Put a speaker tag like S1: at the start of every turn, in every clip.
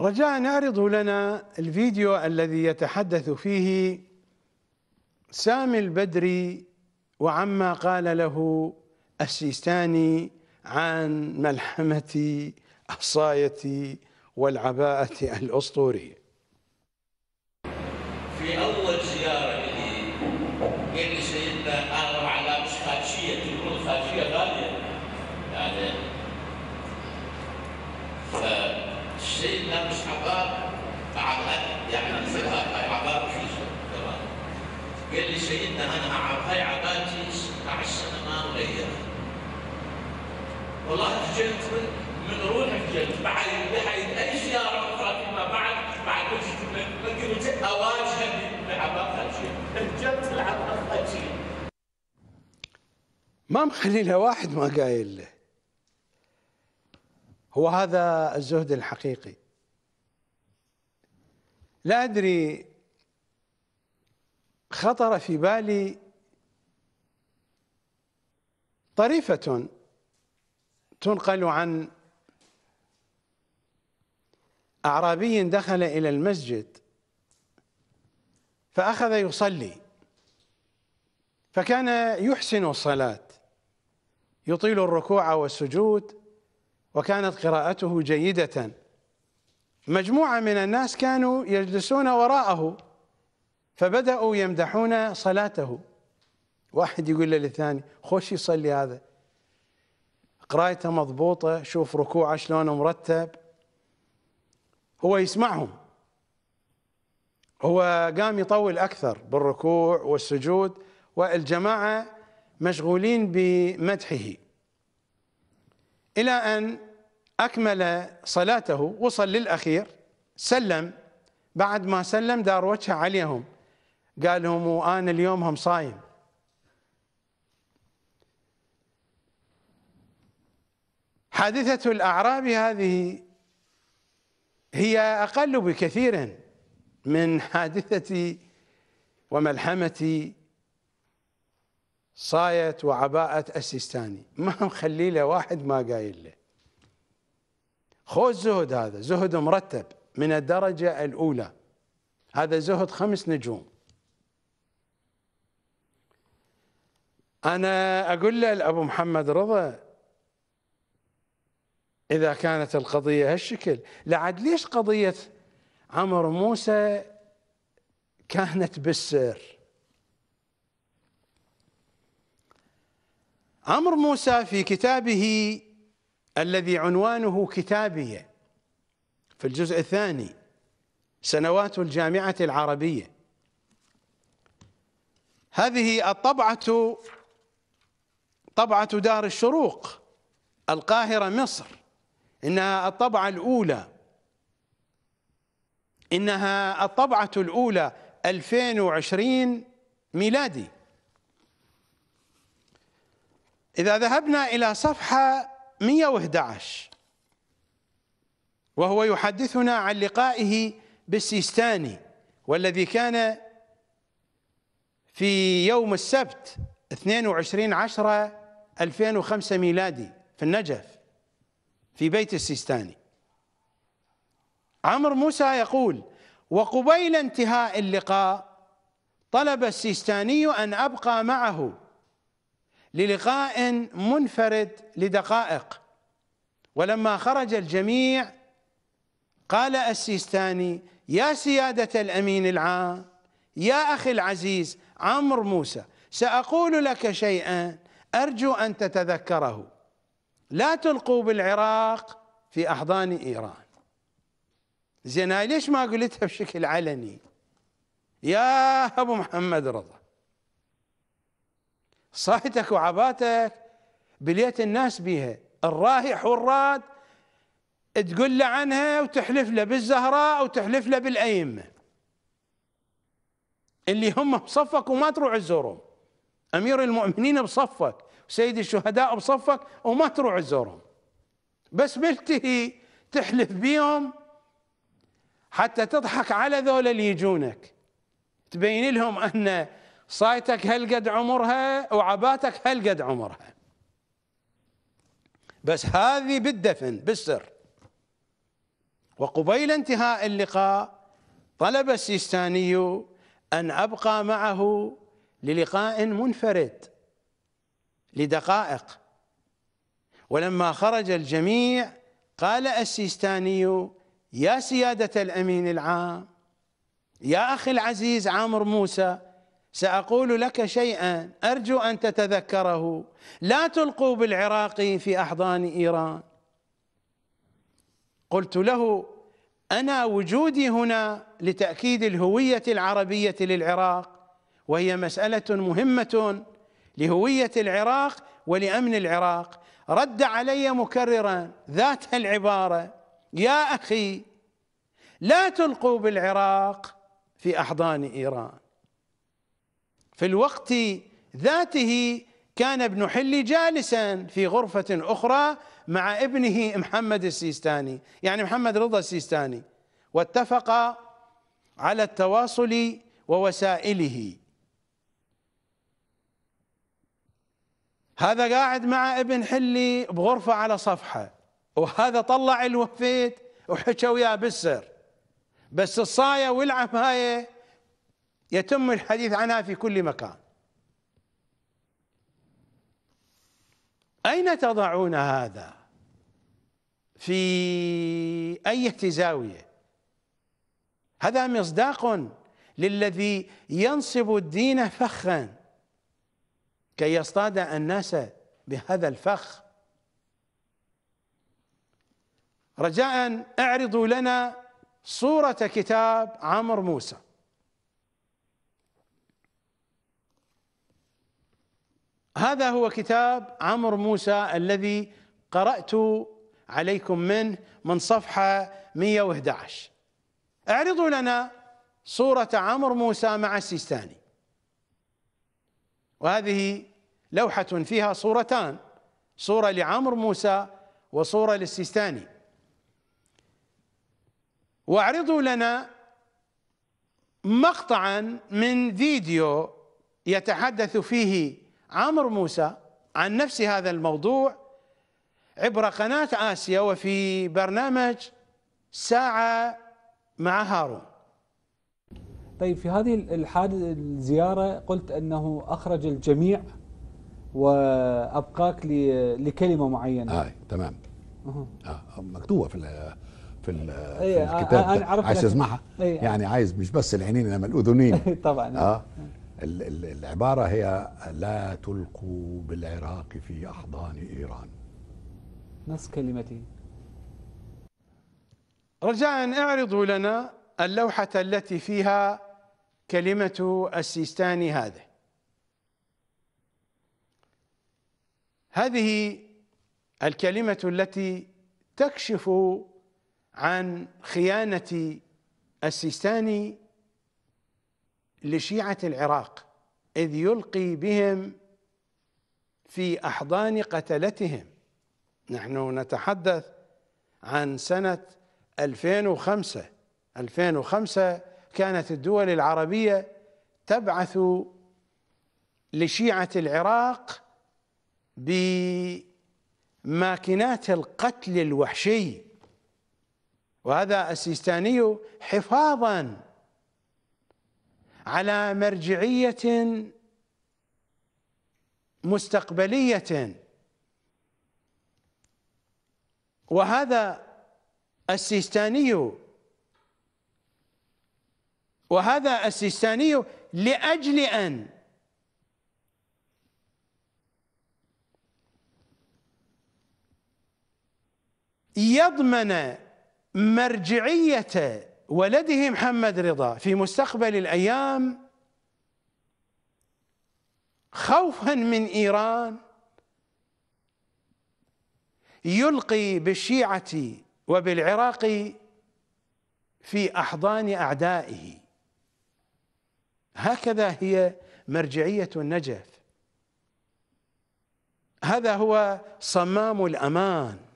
S1: رجاء اعرضوا لنا الفيديو الذي يتحدث فيه سامي البدري وعما قال له السيستاني عن ملحمة الصاية والعباءة الأسطورية في الله والله تجلد من من روحك جلد بعد بحيث اي زياره اخرى فيما بعد بعد وجهك ممكن اواجهك لعباء شيء جلد العباء شيء ما مخلي لها واحد ما قايل له هو هذا الزهد الحقيقي لا ادري خطر في بالي طريفه تنقل عن أعرابي دخل إلى المسجد فأخذ يصلي فكان يحسن الصلاة يطيل الركوع والسجود وكانت قراءته جيدة مجموعة من الناس كانوا يجلسون وراءه فبدأوا يمدحون صلاته واحد يقول للثاني خوش يصلي هذا قرايته مضبوطه شوف ركوعه شلون مرتب هو يسمعهم هو قام يطول اكثر بالركوع والسجود والجماعه مشغولين بمدحه الى ان اكمل صلاته وصل للاخير سلم بعد ما سلم دار وجهه عليهم قال لهم وانا اليوم هم صايم حادثة الأعراب هذه هي أقل بكثير من حادثة وملحمة صاية وعباءة السيستاني ما مخلي له واحد ما قايل له خذ زهد هذا زهد مرتب من الدرجة الأولى هذا زهد خمس نجوم أنا أقول له لأبو محمد رضا إذا كانت القضية هالشكل لعد ليش قضية عمر موسى كانت بالسر عمر موسى في كتابه الذي عنوانه كتابية في الجزء الثاني سنوات الجامعة العربية هذه الطبعة طبعة دار الشروق القاهرة مصر إنها الطبعة الأولى إنها الطبعة الأولى 2020 ميلادي إذا ذهبنا إلى صفحة 111 وهو يحدثنا عن لقائه بالسيستاني والذي كان في يوم السبت 22 عشرة 2005 ميلادي في النجف في بيت السيستاني عمرو موسى يقول وقبيل انتهاء اللقاء طلب السيستاني أن أبقى معه للقاء منفرد لدقائق ولما خرج الجميع قال السيستاني يا سيادة الأمين العام يا أخي العزيز عمرو موسى سأقول لك شيئا أرجو أن تتذكره لا تلقوا بالعراق في احضان ايران زين هاي ليش ما قلتها بشكل علني يا ابو محمد رضا صحتك وعباتك بليت الناس بيها الراهي حراد تقول له عنها وتحلف له بالزهراء وتحلف له بالأئمة اللي هم بصفك وما تروح تزورهم أمير المؤمنين بصفك سيد الشهداء بصفك وما تروح تزورهم بس ملتهي تحلف بيهم حتى تضحك على ذول اللي يجونك تبين لهم ان صايتك هالقد عمرها وعباتك هالقد عمرها بس هذه بالدفن بالسر وقبيل انتهاء اللقاء طلب السيستاني ان ابقى معه للقاء منفرد لدقائق ولما خرج الجميع قال السيستاني يا سيادة الأمين العام يا أخي العزيز عامر موسى سأقول لك شيئا أرجو أن تتذكره لا تلقوا بالعراقي في أحضان إيران قلت له أنا وجودي هنا لتأكيد الهوية العربية للعراق وهي مسألة مهمة لهوية العراق ولأمن العراق رد علي مكررا ذات العبارة يا أخي لا تلقوا بالعراق في أحضان إيران في الوقت ذاته كان ابن حلي جالسا في غرفة أخرى مع ابنه محمد السيستاني يعني محمد رضا السيستاني واتفقا على التواصل ووسائله هذا قاعد مع ابن حلي بغرفة على صفحة وهذا طلع الوفيت وحكى وياه بالسر بس الصاية والعفاية يتم الحديث عنها في كل مكان أين تضعون هذا في أي زاوية هذا مصداق للذي ينصب الدين فخا كي يصطاد الناس بهذا الفخ رجاء اعرضوا لنا صورة كتاب عمرو موسى هذا هو كتاب عمرو موسى الذي قرأت عليكم منه من صفحة 111 اعرضوا لنا صورة عمرو موسى مع السيستاني وهذه لوحة فيها صورتان صورة لعمر موسى وصورة للسيستاني واعرضوا لنا مقطعا من فيديو يتحدث فيه عمر موسى عن نفس هذا الموضوع عبر قناة آسيا وفي برنامج ساعة مع هارون طيب في هذه الحادث الزيارة قلت أنه أخرج الجميع وابقاك لكلمه معينه اي تمام آه مكتوبه في ال في, ال إيه، في الكتاب أنا عايز اسمعها إيه. يعني عايز مش بس العينين انما الاذنين طبعا اه العباره هي لا تلقوا بالعراق في احضان ايران نص كلمتي رجاء اعرضوا لنا اللوحه التي فيها كلمه السيستاني هذه هذه الكلمة التي تكشف عن خيانة السيستاني لشيعة العراق إذ يلقي بهم في أحضان قتلتهم نحن نتحدث عن سنة 2005 2005 كانت الدول العربية تبعث لشيعة العراق بماكينات القتل الوحشي وهذا السيستاني حفاظا على مرجعية مستقبلية وهذا السيستاني وهذا السيستاني لأجل أن يضمن مرجعية ولده محمد رضا في مستقبل الأيام خوفا من إيران يلقي بالشيعة وبالعراق في أحضان أعدائه هكذا هي مرجعية النجف هذا هو صمام الأمان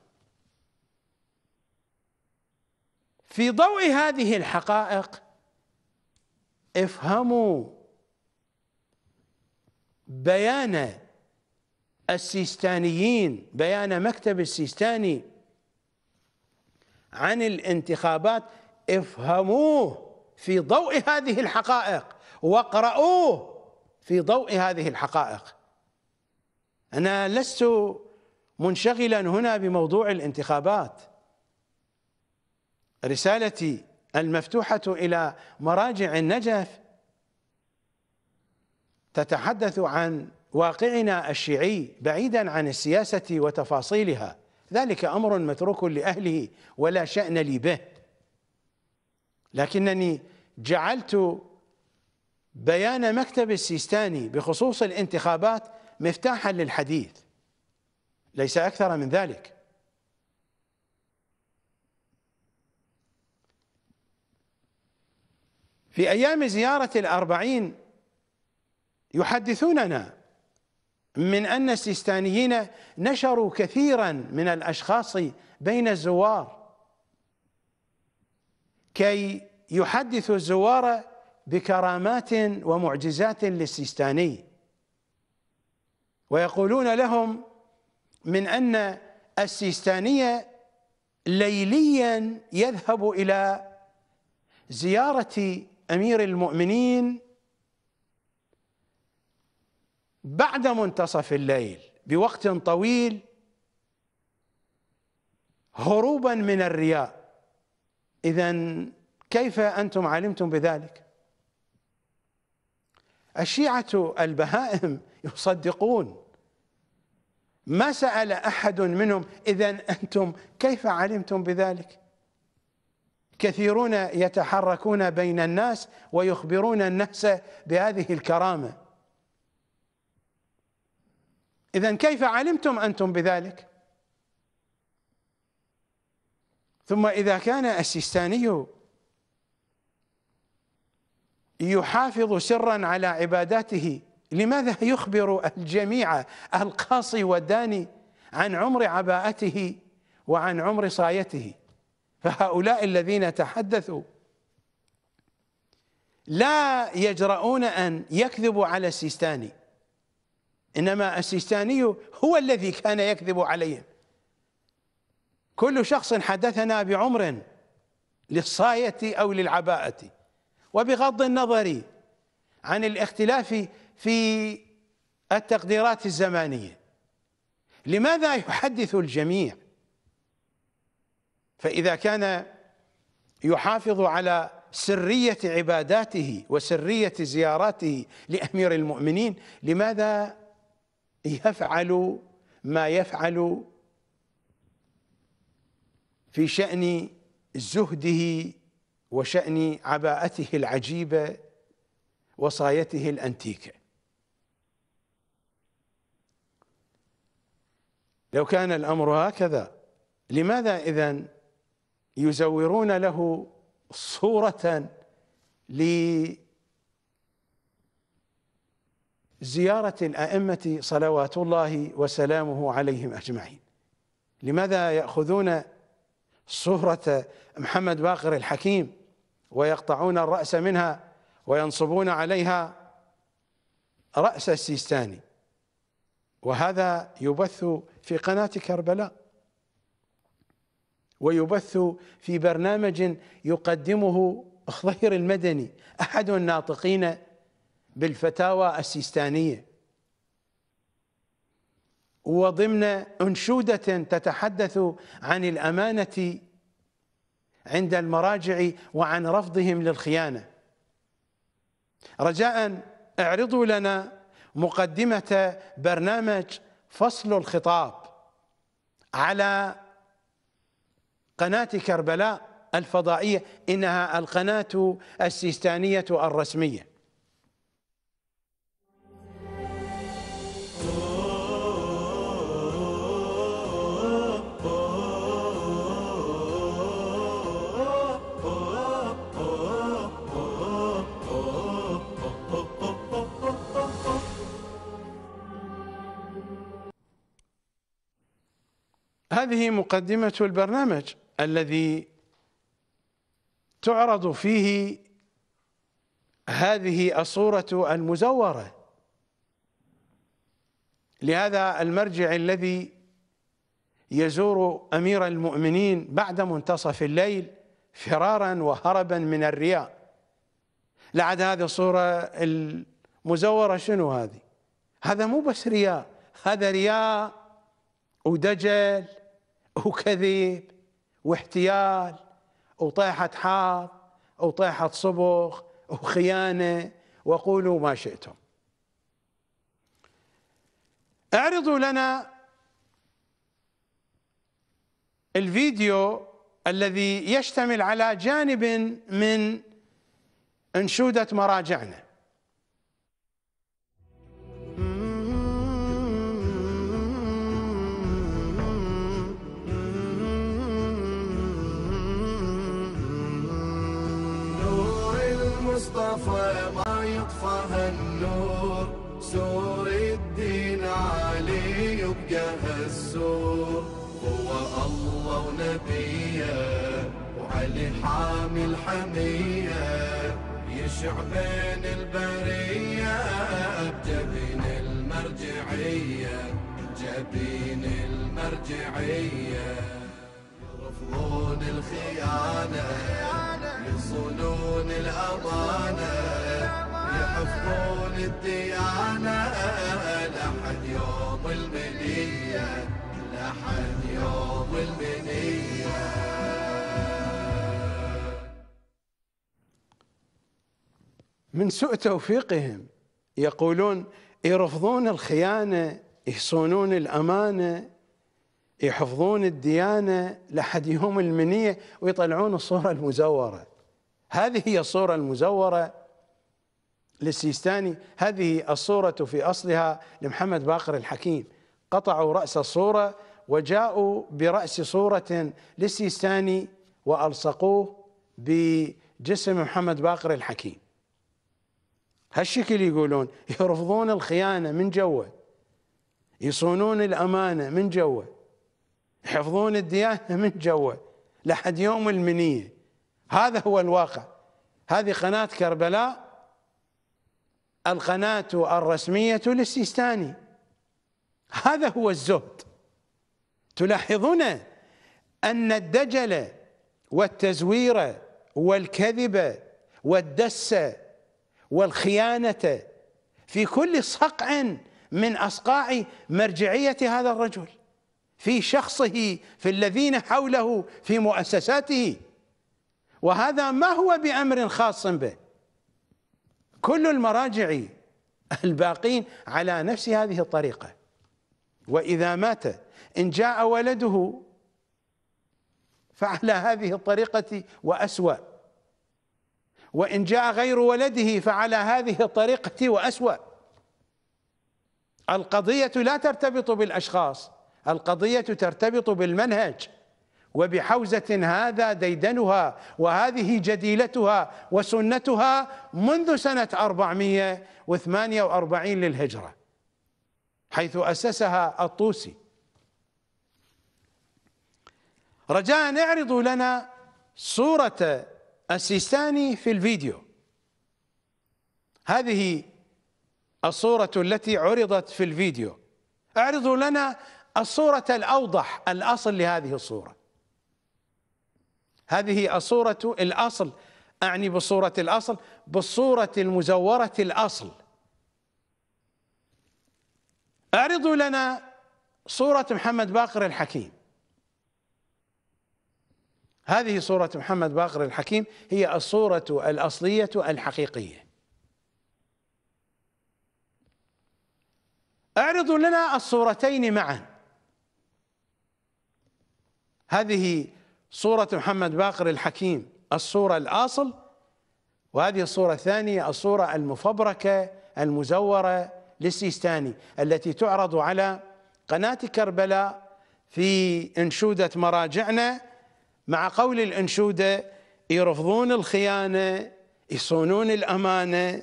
S1: في ضوء هذه الحقائق افهموا بيان السيستانيين بيان مكتب السيستاني عن الانتخابات افهموه في ضوء هذه الحقائق واقرؤوه في ضوء هذه الحقائق انا لست منشغلا هنا بموضوع الانتخابات رسالتي المفتوحة إلى مراجع النجف تتحدث عن واقعنا الشيعي بعيدا عن السياسة وتفاصيلها ذلك أمر متروك لأهله ولا شأن لي به لكنني جعلت بيان مكتب السيستاني بخصوص الانتخابات مفتاحا للحديث ليس أكثر من ذلك في أيام زيارة الأربعين يحدثوننا من أن السيستانيين نشروا كثيرا من الأشخاص بين الزوار كي يحدثوا الزوار بكرامات ومعجزات للسيستاني ويقولون لهم من أن السيستانية ليليا يذهب إلى زيارة امير المؤمنين بعد منتصف الليل بوقت طويل هروبا من الرياء اذا كيف انتم علمتم بذلك الشيعه البهائم يصدقون ما سال احد منهم اذا انتم كيف علمتم بذلك كثيرون يتحركون بين الناس ويخبرون الناس بهذه الكرامة إذا كيف علمتم أنتم بذلك ثم إذا كان السيستاني يحافظ سرا على عباداته لماذا يخبر الجميع القاصي والداني عن عمر عباءته وعن عمر صايته فهؤلاء الذين تحدثوا لا يجرؤون أن يكذبوا على السيستاني إنما السيستاني هو الذي كان يكذب عليهم كل شخص حدثنا بعمر للصاية أو للعباءة وبغض النظر عن الاختلاف في التقديرات الزمانية لماذا يحدث الجميع فإذا كان يحافظ على سرية عباداته وسرية زياراته لأمير المؤمنين لماذا يفعل ما يفعل في شأن زهده وشأن عباءته العجيبة وصايته الأنتيكة لو كان الأمر هكذا لماذا إذن يزورون له صورة لزيارة الأئمة صلوات الله وسلامه عليهم أجمعين لماذا يأخذون صورة محمد باقر الحكيم ويقطعون الرأس منها وينصبون عليها رأس السيستاني وهذا يبث في قناة كربلاء ويبث في برنامج يقدمه خضير المدني أحد الناطقين بالفتاوى السيستانية وضمن أنشودة تتحدث عن الأمانة عند المراجع وعن رفضهم للخيانة رجاء اعرضوا لنا مقدمة برنامج فصل الخطاب على قناة كربلاء الفضائية إنها القناة السيستانية الرسمية هذه مقدمة البرنامج الذي تعرض فيه هذه الصورة المزورة لهذا المرجع الذي يزور أمير المؤمنين بعد منتصف الليل فرارا وهربا من الرياء لعد هذه الصورة المزورة شنو هذه هذا مو بس رياء هذا رياء ودجل وكذب واحتيال وطيحة حار وطيحة صبغ وخيانة وقولوا ما شئتم اعرضوا لنا الفيديو الذي يشتمل على جانب من انشوده مراجعنا المصطفى ما يطفى هالنور سور الدين علي يبقى هالسور هو الله ونبيه وعلي حامل حميه يشع بين البريه بجبين المرجعيه جبين المرجعيه يفضون الخيانة يصونون الأمانة يحفظون الديانة لحد يوم المنية لحد يوم المنية من سوء توفيقهم يقولون يرفضون الخيانة يصونون الأمانة يحفظون الديانة لحد يوم المنية ويطلعون الصورة المزورة هذه هي الصورة المزورة للسيستاني هذه الصورة في أصلها لمحمد باقر الحكيم قطعوا رأس الصورة وجاءوا برأس صورة للسيستاني وألصقوه بجسم محمد باقر الحكيم هالشكل يقولون يرفضون الخيانة من جوه يصونون الأمانة من جوه يحفظون الديانة من جوا لحد يوم المنية هذا هو الواقع هذه قناة كربلاء القناة الرسمية للسيستاني هذا هو الزهد تلاحظون أن الدجل والتزوير والكذب والدس والخيانة في كل صقع من أصقاع مرجعية هذا الرجل في شخصه في الذين حوله في مؤسساته وهذا ما هو بأمر خاص به كل المراجع الباقين على نفس هذه الطريقة وإذا مات إن جاء ولده فعلى هذه الطريقة وأسوأ وإن جاء غير ولده فعلى هذه الطريقة وأسوأ القضية لا ترتبط بالأشخاص القضية ترتبط بالمنهج وبحوزة هذا ديدنها وهذه جديلتها وسنتها منذ سنة 448 للهجرة حيث أسسها الطوسي رجاء اعرضوا لنا صورة السيستاني في الفيديو هذه الصورة التي عرضت في الفيديو اعرضوا لنا الصورة الأوضح الأصل لهذه الصورة هذه الصورة الأصل أعني بصورة الأصل بالصورة المزورة الأصل أعرضوا لنا صورة محمد باقر الحكيم هذه صورة محمد باقر الحكيم هي الصورة الأصلية الحقيقية اعرضوا لنا الصورتين معاً هذه صورة محمد باقر الحكيم الصورة الأصل وهذه الصورة الثانية الصورة المفبركة المزورة للسيستاني التي تعرض على قناة كربلاء في أنشودة مراجعنا مع قول الأنشودة يرفضون الخيانة يصونون الأمانة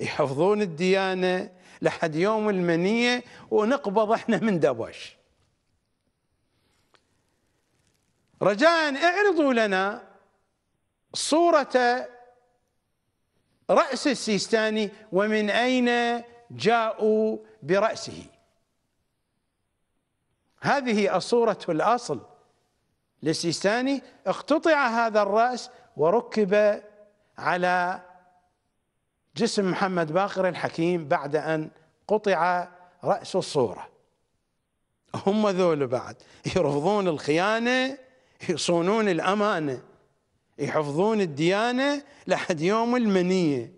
S1: يحفظون الديانة لحد يوم المنية ونقبض احنا من دبش رجاء اعرضوا لنا صورة رأس السيستاني ومن أين جاءوا برأسه هذه الصورة الأصل للسيستاني اقتطع هذا الرأس وركب على جسم محمد باقر الحكيم بعد أن قطع رأس الصورة هم ذول بعد يرفضون الخيانة يصونون الأمانة يحفظون الديانة لحد يوم المنية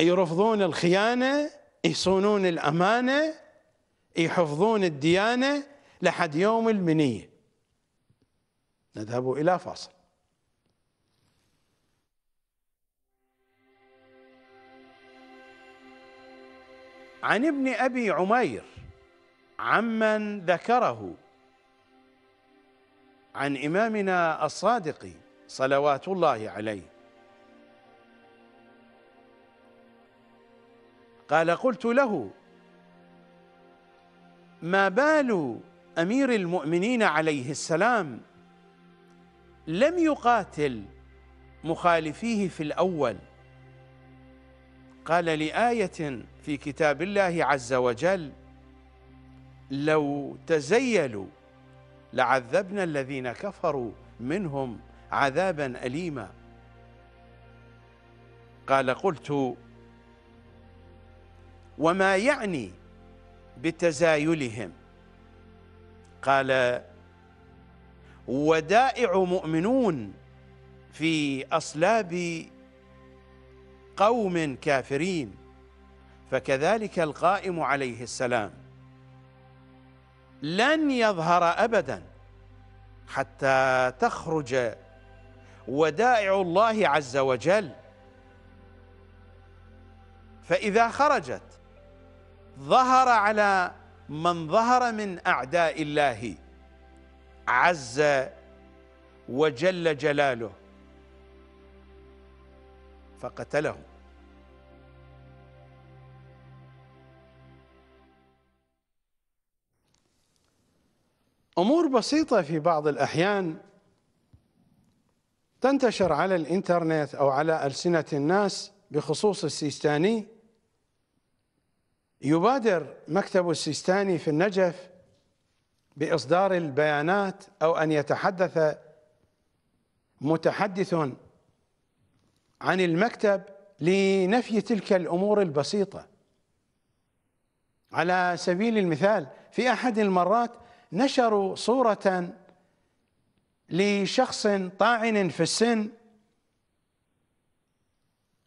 S1: يرفضون الخيانة يصونون الأمانة يحفظون الديانة لحد يوم المنية نذهب إلى فاصل عن ابن ابي عمير عمن ذكره عن امامنا الصادق صلوات الله عليه قال قلت له ما بال امير المؤمنين عليه السلام لم يقاتل مخالفيه في الاول قال لآية في كتاب الله عز وجل لو تزيلوا لعذبنا الذين كفروا منهم عذابا أليما قال قلت وما يعني بتزايلهم قال ودائع مؤمنون في أصلاب قوم كافرين فكذلك القائم عليه السلام لن يظهر أبدا حتى تخرج ودائع الله عز وجل فإذا خرجت ظهر على من ظهر من أعداء الله عز وجل جلاله فقتلهم امور بسيطه في بعض الاحيان تنتشر على الانترنت او على السنه الناس بخصوص السيستاني يبادر مكتب السيستاني في النجف باصدار البيانات او ان يتحدث متحدث عن المكتب لنفي تلك الامور البسيطه على سبيل المثال في احد المرات نشروا صورة لشخص طاعن في السن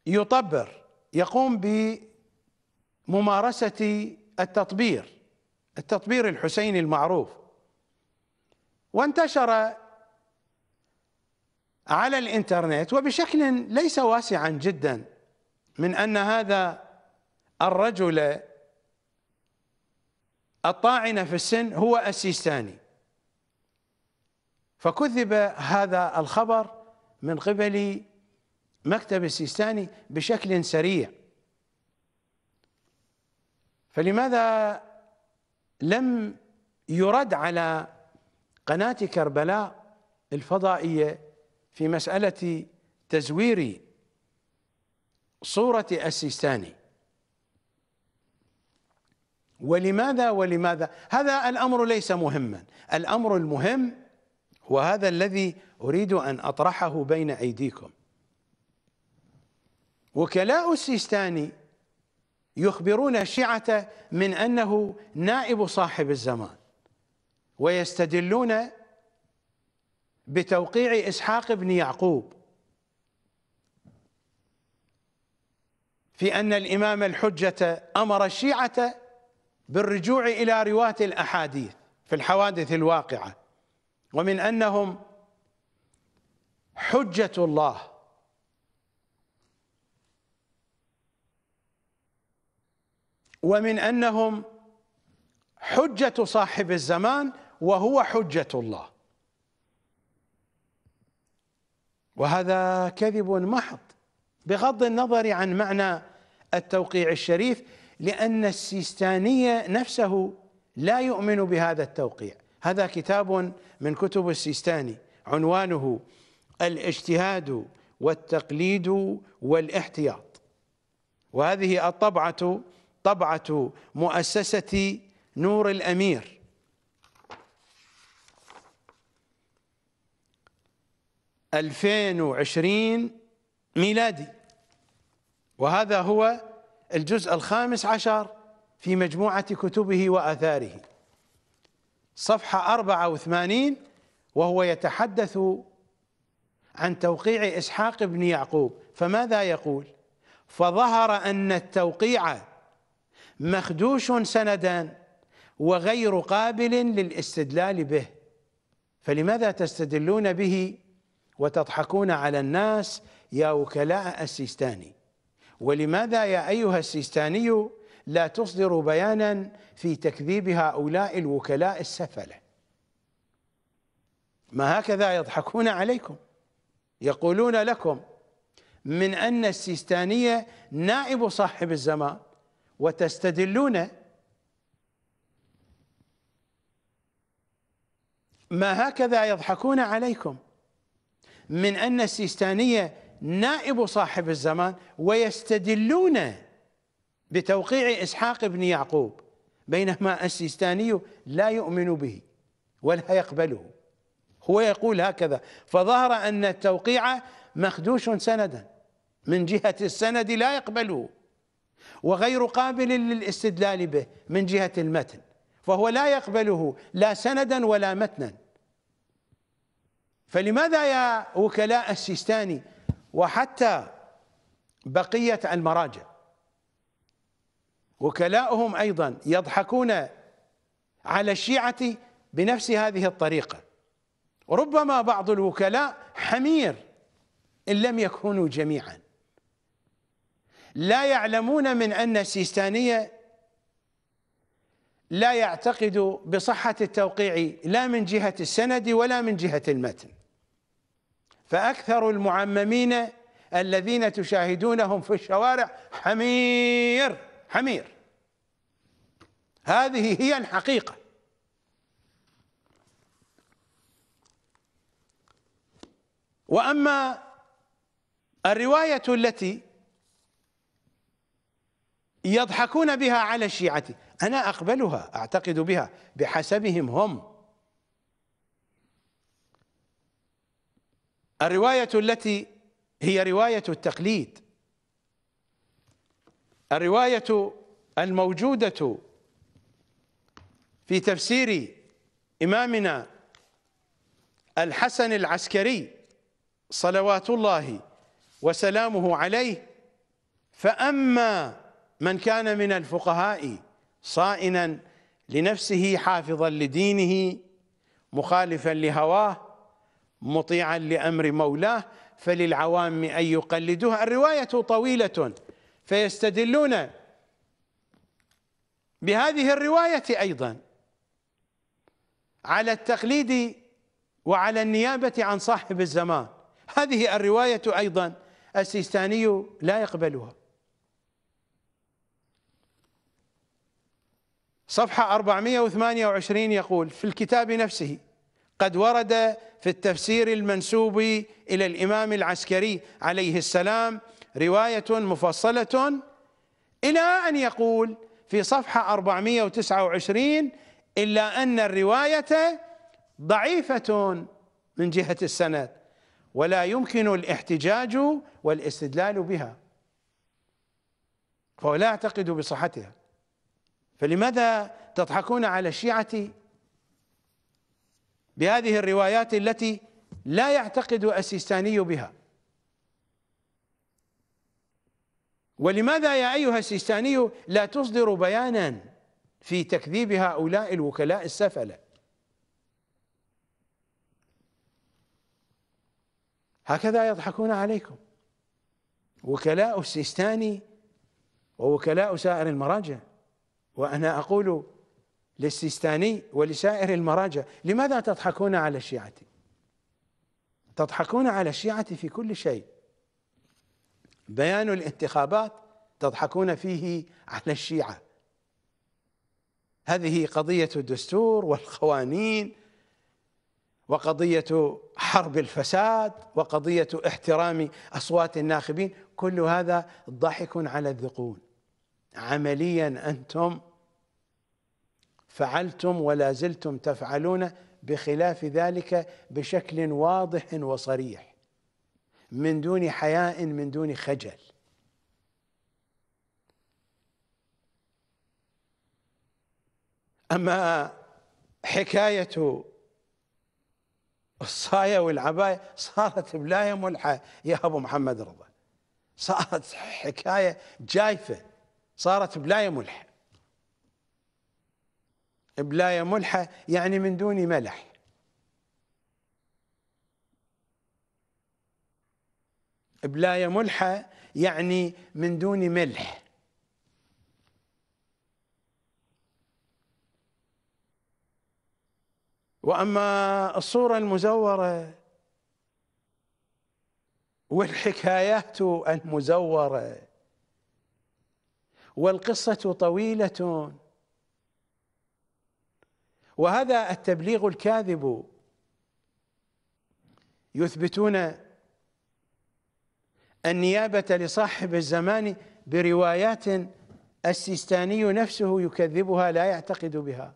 S1: يطبر يقوم بممارسة التطبير التطبير الحسيني المعروف وانتشر على الانترنت وبشكل ليس واسعا جدا من ان هذا الرجل الطاعنة في السن هو السيستاني فكذب هذا الخبر من قبل مكتب السيستاني بشكل سريع فلماذا لم يرد على قناة كربلاء الفضائية في مسألة تزوير صورة السيستاني ولماذا ولماذا هذا الأمر ليس مهما الأمر المهم وهذا الذي أريد أن أطرحه بين أيديكم وكلاء السيستاني يخبرون الشيعة من أنه نائب صاحب الزمان ويستدلون بتوقيع إسحاق بن يعقوب في أن الإمام الحجة أمر الشيعة بالرجوع إلى رواة الأحاديث في الحوادث الواقعة ومن أنهم حجة الله ومن أنهم حجة صاحب الزمان وهو حجة الله وهذا كذب محض بغض النظر عن معنى التوقيع الشريف لأن السيستانية نفسه لا يؤمن بهذا التوقيع هذا كتاب من كتب السيستاني عنوانه الاجتهاد والتقليد والاحتياط وهذه الطبعة طبعة مؤسسة نور الأمير ألفين وعشرين ميلادي وهذا هو الجزء الخامس عشر في مجموعة كتبه وآثاره صفحة 84 وهو يتحدث عن توقيع إسحاق بن يعقوب فماذا يقول فظهر أن التوقيع مخدوش سندا وغير قابل للاستدلال به فلماذا تستدلون به وتضحكون على الناس يا وكلاء السيستاني ولماذا يا أيها السيستاني لا تصدر بيانا في تكذيب هؤلاء الوكلاء السفلة ما هكذا يضحكون عليكم يقولون لكم من أن السيستانية نائب صاحب الزمان وتستدلون ما هكذا يضحكون عليكم من أن السيستانية نائب صاحب الزمان ويستدلون بتوقيع إسحاق بن يعقوب بينما السيستاني لا يؤمن به ولا يقبله هو يقول هكذا فظهر أن التوقيع مخدوش سندا من جهة السند لا يقبله وغير قابل للاستدلال به من جهة المتن فهو لا يقبله لا سندا ولا متنا فلماذا يا وكلاء السيستاني وحتى بقية المراجع وكلاؤهم أيضا يضحكون على الشيعة بنفس هذه الطريقة ربما بعض الوكلاء حمير إن لم يكونوا جميعا لا يعلمون من أن السيستانية لا يعتقد بصحة التوقيع لا من جهة السند ولا من جهة المتن فأكثر المعممين الذين تشاهدونهم في الشوارع حمير حمير هذه هي الحقيقة وأما الرواية التي يضحكون بها على الشيعة أنا أقبلها أعتقد بها بحسبهم هم الرواية التي هي رواية التقليد الرواية الموجودة في تفسير إمامنا الحسن العسكري صلوات الله وسلامه عليه فأما من كان من الفقهاء صائنا لنفسه حافظا لدينه مخالفا لهواه مطيعا لأمر مولاه فللعوام أن يقلدوه الرواية طويلة فيستدلون بهذه الرواية أيضا على التقليد وعلى النيابة عن صاحب الزمان هذه الرواية أيضا السيستاني لا يقبلها صفحة 428 يقول في الكتاب نفسه قد ورد في التفسير المنسوب إلى الإمام العسكري عليه السلام رواية مفصلة إلى أن يقول في صفحة 429 إلا أن الرواية ضعيفة من جهة السند ولا يمكن الاحتجاج والاستدلال بها فهو لا يعتقد بصحتها فلماذا تضحكون على الشيعة بهذه الروايات التي لا يعتقد السيستاني بها ولماذا يا أيها السيستاني لا تصدر بيانا في تكذيب هؤلاء الوكلاء السفلة هكذا يضحكون عليكم وكلاء السيستاني ووكلاء سائر المراجع وأنا أقول للسيستاني ولسائر المراجع لماذا تضحكون على الشيعة تضحكون على الشيعة في كل شيء بيان الانتخابات تضحكون فيه على الشيعة هذه قضية الدستور والقوانين وقضية حرب الفساد وقضية احترام أصوات الناخبين كل هذا ضحك على الذقون عمليا أنتم فعلتم ولا زلتم تفعلون بخلاف ذلك بشكل واضح وصريح من دون حياء من دون خجل أما حكاية الصاية والعباية صارت بلاية ملحة يا أبو محمد رضا صارت حكاية جايفة صارت بلاية ملحة بلاية ملحة يعني من دون ملح بلاية ملحة يعني من دون ملح وأما الصورة المزورة والحكايات المزورة والقصة طويلة وهذا التبليغ الكاذب يثبتون النيابة لصاحب الزمان بروايات السيستاني نفسه يكذبها لا يعتقد بها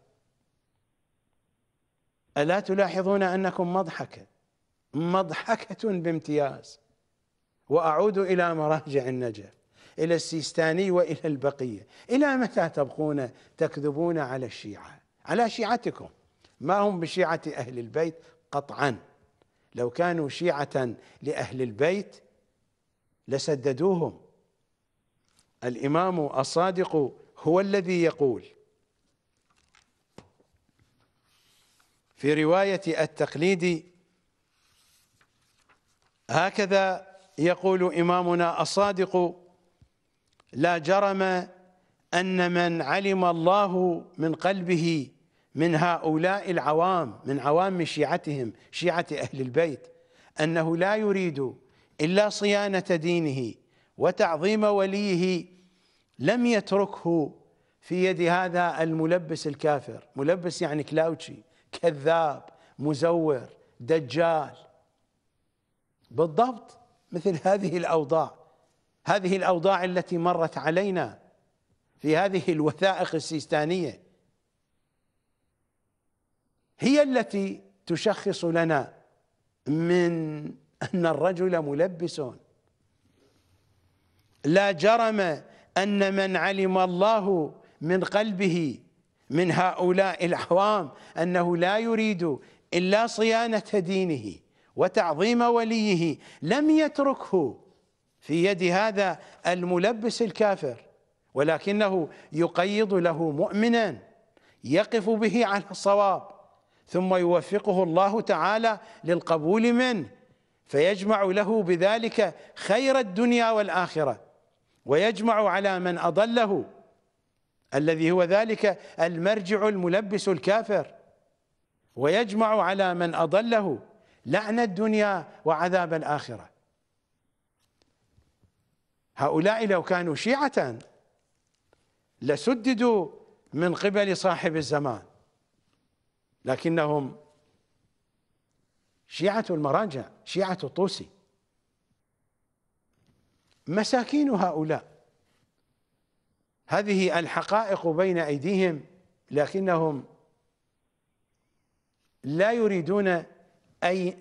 S1: ألا تلاحظون أنكم مضحكة مضحكة بامتياز وأعود إلى مراجع النجف إلى السيستاني وإلى البقية إلى متى تبقون تكذبون على الشيعة على شيعتكم ما هم بشيعة أهل البيت قطعا لو كانوا شيعة لأهل البيت لسددوهم الإمام الصادق هو الذي يقول في رواية التقليد هكذا يقول إمامنا الصادق لا جرم أن من علم الله من قلبه من هؤلاء العوام من عوام شيعتهم شيعة أهل البيت أنه لا يريد إلا صيانة دينه وتعظيم وليه لم يتركه في يد هذا الملبس الكافر ملبس يعني كلاوتشي كذاب مزور دجال بالضبط مثل هذه الأوضاع هذه الأوضاع التي مرت علينا في هذه الوثائق السيستانية هي التي تشخص لنا من أن الرجل ملبس لا جرم أن من علم الله من قلبه من هؤلاء العوام أنه لا يريد إلا صيانة دينه وتعظيم وليه لم يتركه في يد هذا الملبس الكافر ولكنه يقيض له مؤمنا يقف به على الصواب ثم يوفقه الله تعالى للقبول منه فيجمع له بذلك خير الدنيا والآخرة ويجمع على من أضله الذي هو ذلك المرجع الملبس الكافر ويجمع على من أضله لعن الدنيا وعذاب الآخرة هؤلاء لو كانوا شيعة لسددوا من قبل صاحب الزمان لكنهم شيعة المراجع شيعة الطوسي مساكين هؤلاء هذه الحقائق بين أيديهم لكنهم لا يريدون أي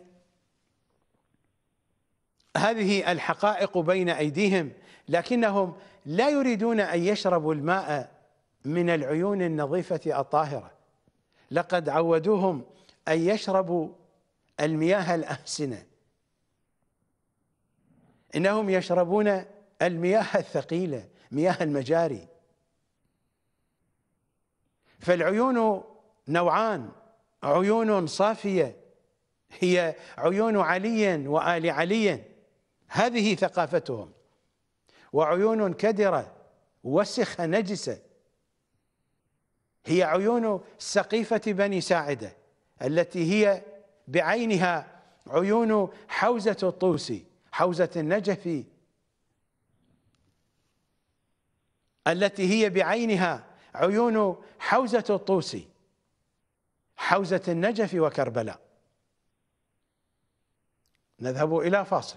S1: هذه الحقائق بين أيديهم لكنهم لا يريدون أن يشربوا الماء من العيون النظيفة الطاهرة لقد عودوهم أن يشربوا المياه الأحسنة إنهم يشربون المياه الثقيلة مياه المجاري فالعيون نوعان عيون صافية هي عيون علي وآل علي هذه ثقافتهم وعيون كدرة وسخة نجسة هي عيون سقيفة بني ساعدة التي هي بعينها عيون حوزة الطوسي حوزة النجفي التي هي بعينها عيون حوزة الطوسي حوزة النجف وكربلاء نذهب إلى فاصل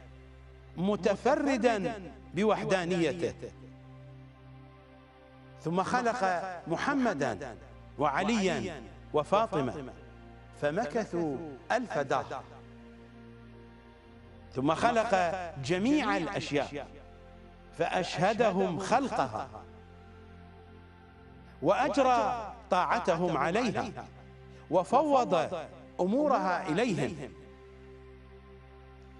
S1: متفردا بوحدانيته ثم خلق محمدا وعليا وفاطمة فمكثوا ألف دهر ثم خلق جميع الأشياء فأشهدهم خلقها وأجرى طاعتهم عليها وفوض أمورها إليهم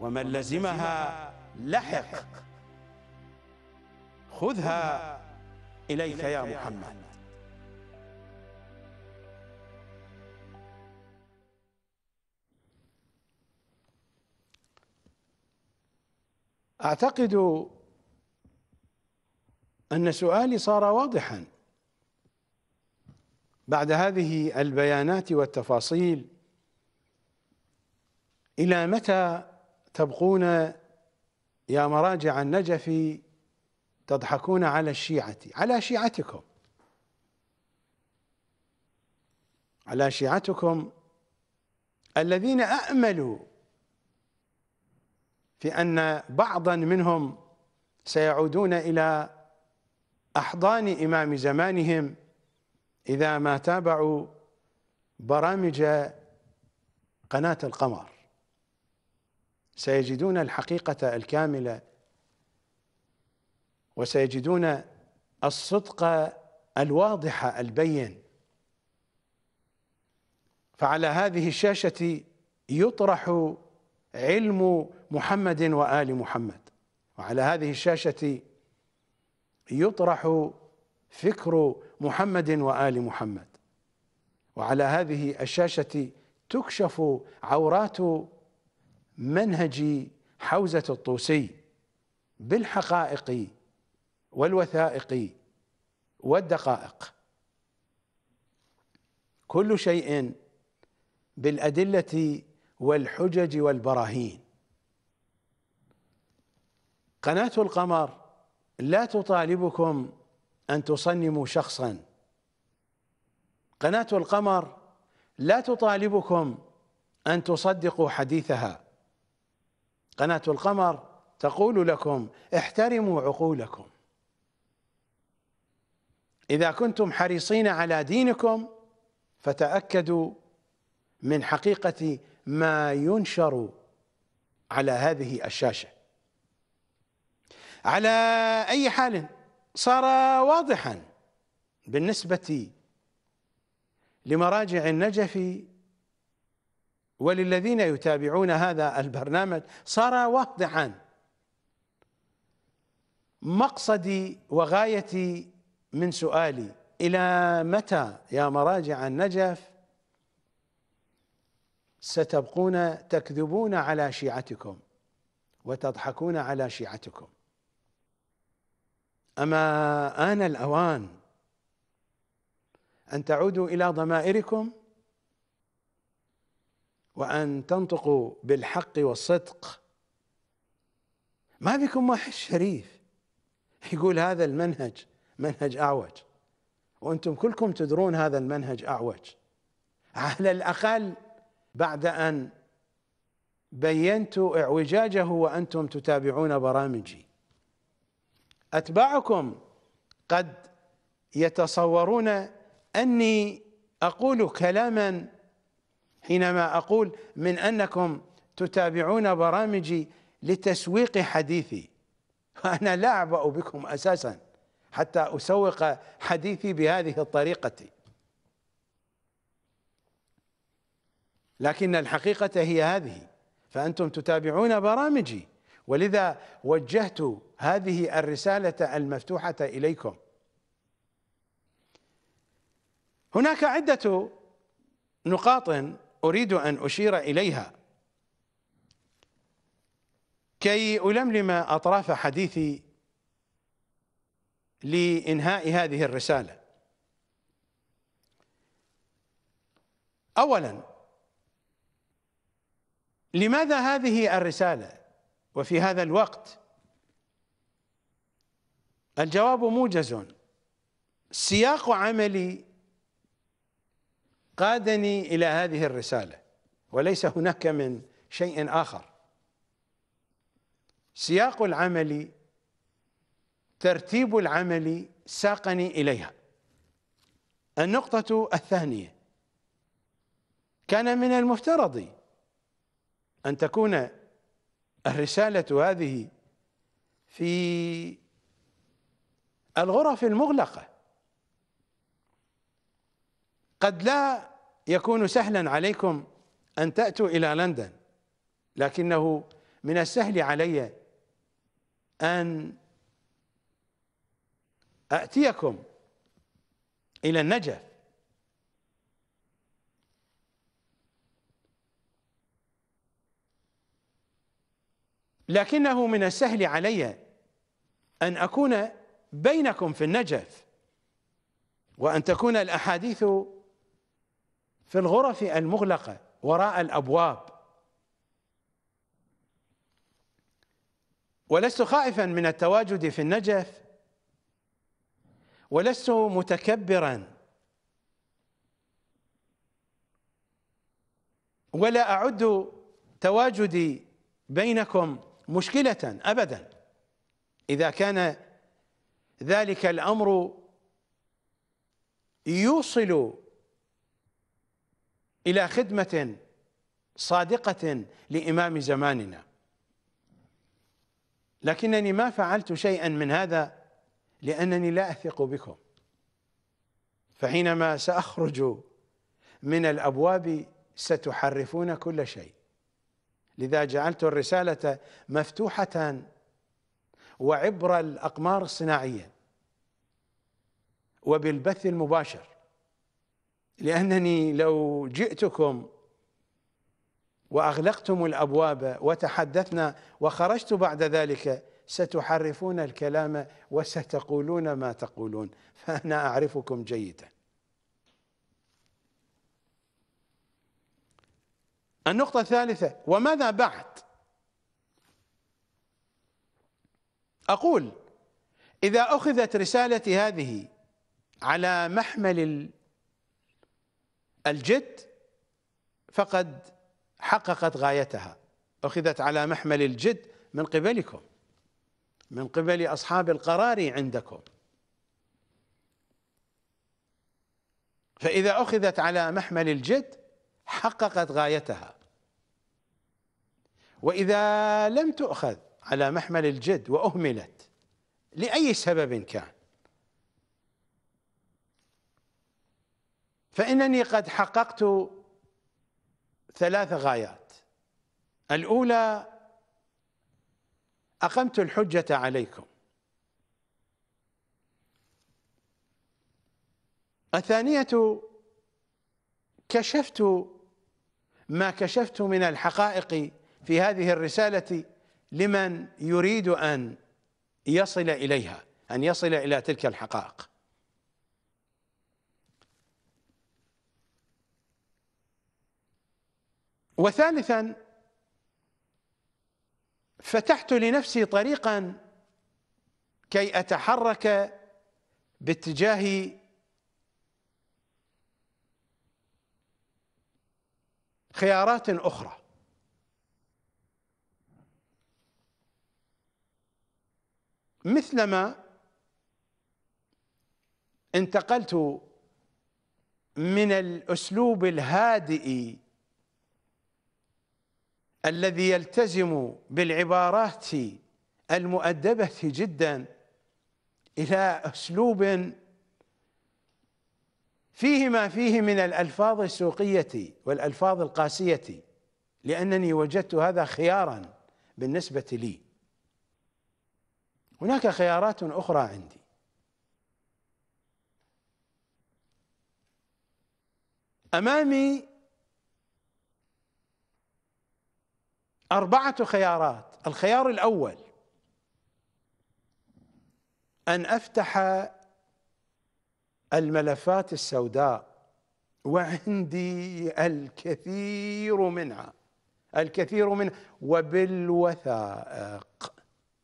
S1: ومن لزمها لحق خذها إليك يا محمد أعتقد أن سؤالي صار واضحا بعد هذه البيانات والتفاصيل إلى متى تبقون يا مراجع النجف تضحكون على الشيعة على شيعتكم على شيعتكم الذين أأملوا في أن بعضا منهم سيعودون إلى أحضان إمام زمانهم إذا ما تابعوا برامج قناة القمر سيجدون الحقيقه الكامله وسيجدون الصدق الواضح البين فعلى هذه الشاشه يطرح علم محمد وال محمد وعلى هذه الشاشه يطرح فكر محمد وال محمد وعلى هذه الشاشه تكشف عورات منهج حوزة الطوسي بالحقائق والوثائق والدقائق كل شيء بالأدلة والحجج والبراهين قناة القمر لا تطالبكم أن تصنموا شخصا قناة القمر لا تطالبكم أن تصدقوا حديثها قناة القمر تقول لكم احترموا عقولكم إذا كنتم حريصين على دينكم فتأكدوا من حقيقة ما ينشر على هذه الشاشة على أي حال صار واضحا بالنسبة لمراجع النجف وللذين يتابعون هذا البرنامج صار واضحا مقصدي وغايتي من سؤالي إلى متى يا مراجع النجف ستبقون تكذبون على شيعتكم وتضحكون على شيعتكم أما آن الأوان أن تعودوا إلى ضمائركم وأن تنطقوا بالحق والصدق ما بكم واحد شريف يقول هذا المنهج منهج أعوج وأنتم كلكم تدرون هذا المنهج أعوج على الأقل بعد أن بينت اعوجاجه وأنتم تتابعون برامجي أتباعكم قد يتصورون أني أقول كلاما حينما أقول من أنكم تتابعون برامجي لتسويق حديثي فأنا لا أعبأ بكم أساسا حتى أسوق حديثي بهذه الطريقة لكن الحقيقة هي هذه فأنتم تتابعون برامجي ولذا وجهت هذه الرسالة المفتوحة إليكم هناك عدة نقاط أريد أن أشير إليها كي ألملم أطراف حديثي لإنهاء هذه الرسالة أولا لماذا هذه الرسالة وفي هذا الوقت الجواب موجز سياق عملي قادني الى هذه الرساله وليس هناك من شيء اخر سياق العمل ترتيب العمل ساقني اليها النقطه الثانيه كان من المفترض ان تكون الرساله هذه في الغرف المغلقه قد لا يكون سهلا عليكم أن تأتوا إلى لندن لكنه من السهل علي أن أأتيكم إلى النجف لكنه من السهل علي أن أكون بينكم في النجف وأن تكون الأحاديث في الغرف المغلقة وراء الأبواب ولست خائفا من التواجد في النجف ولست متكبرا ولا أعد تواجدي بينكم مشكلة أبدا إذا كان ذلك الأمر يوصل إلى خدمة صادقة لإمام زماننا لكنني ما فعلت شيئا من هذا لأنني لا أثق بكم فحينما سأخرج من الأبواب ستحرفون كل شيء لذا جعلت الرسالة مفتوحة وعبر الأقمار الصناعية وبالبث المباشر لأنني لو جئتكم وأغلقتم الأبواب وتحدثنا وخرجت بعد ذلك ستحرفون الكلام وستقولون ما تقولون فأنا أعرفكم جيدا النقطة الثالثة وماذا بعد أقول إذا أخذت رسالتي هذه على محمل الجد فقد حققت غايتها أخذت على محمل الجد من قبلكم من قبل أصحاب القرار عندكم فإذا أخذت على محمل الجد حققت غايتها وإذا لم تؤخذ على محمل الجد وأهملت لأي سبب كان فإنني قد حققت ثلاث غايات الأولى أقمت الحجة عليكم الثانية كشفت ما كشفت من الحقائق في هذه الرسالة لمن يريد أن يصل إليها أن يصل إلى تلك الحقائق وثالثا فتحت لنفسي طريقا كي اتحرك باتجاه خيارات اخرى مثلما انتقلت من الاسلوب الهادئ الذي يلتزم بالعبارات المؤدبة جدا إلى أسلوب فيه ما فيه من الألفاظ السوقية والألفاظ القاسية لأنني وجدت هذا خيارا بالنسبة لي هناك خيارات أخرى عندي أمامي أربعة خيارات الخيار الأول أن أفتح الملفات السوداء وعندي الكثير منها الكثير منها وبالوثائق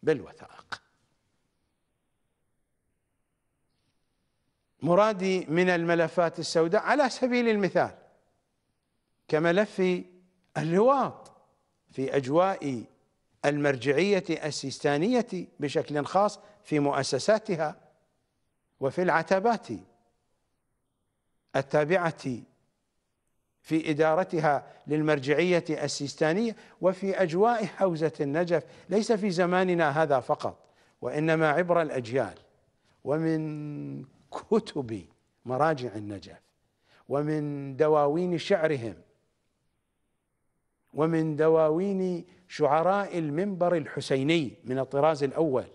S1: بالوثائق مرادي من الملفات السوداء على سبيل المثال كملف اللواط في أجواء المرجعية السيستانية بشكل خاص في مؤسساتها وفي العتبات التابعة في إدارتها للمرجعية السيستانية وفي أجواء حوزة النجف ليس في زماننا هذا فقط وإنما عبر الأجيال ومن كتب مراجع النجف ومن دواوين شعرهم ومن دواوين شعراء المنبر الحسيني من الطراز الأول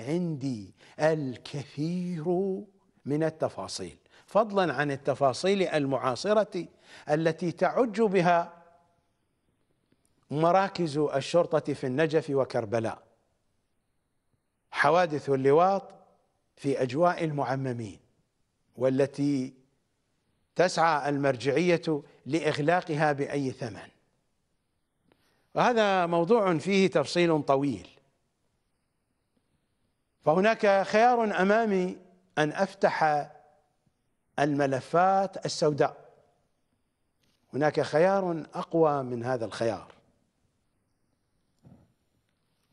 S1: عندي الكثير من التفاصيل فضلا عن التفاصيل المعاصرة التي تعج بها مراكز الشرطة في النجف وكربلاء حوادث اللواط في أجواء المعممين والتي تسعى المرجعية لإغلاقها بأي ثمن وهذا موضوع فيه تفصيل طويل فهناك خيار أمامي أن أفتح الملفات السوداء هناك خيار أقوى من هذا الخيار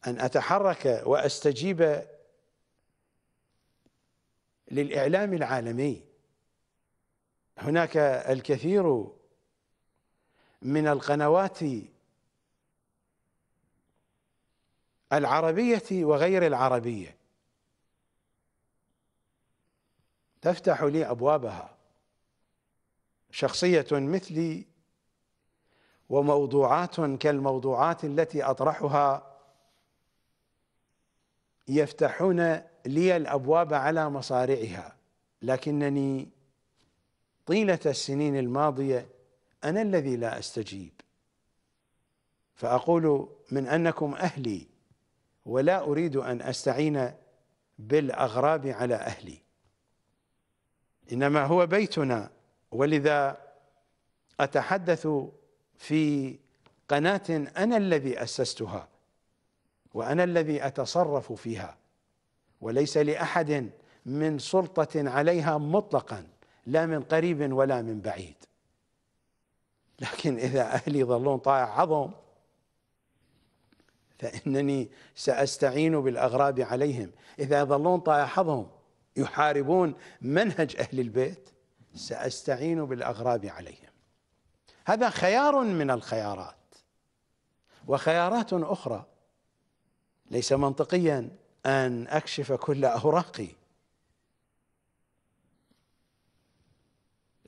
S1: أن أتحرك وأستجيب للإعلام العالمي هناك الكثير من القنوات العربية وغير العربية تفتح لي أبوابها شخصية مثلي وموضوعات كالموضوعات التي أطرحها يفتحون لي الأبواب على مصارعها لكنني طيلة السنين الماضية أنا الذي لا أستجيب فأقول من أنكم أهلي ولا أريد أن أستعين بالأغراب على أهلي إنما هو بيتنا ولذا أتحدث في قناة أنا الذي أسستها وأنا الذي أتصرف فيها وليس لأحد من سلطة عليها مطلقا لا من قريب ولا من بعيد لكن إذا أهلي ظلون طائع عظم فإنني سأستعين بالأغراب عليهم إذا ظلون طائع عظم يحاربون منهج أهل البيت سأستعين بالأغراب عليهم هذا خيار من الخيارات وخيارات أخرى ليس منطقيا أن أكشف كل أوراقي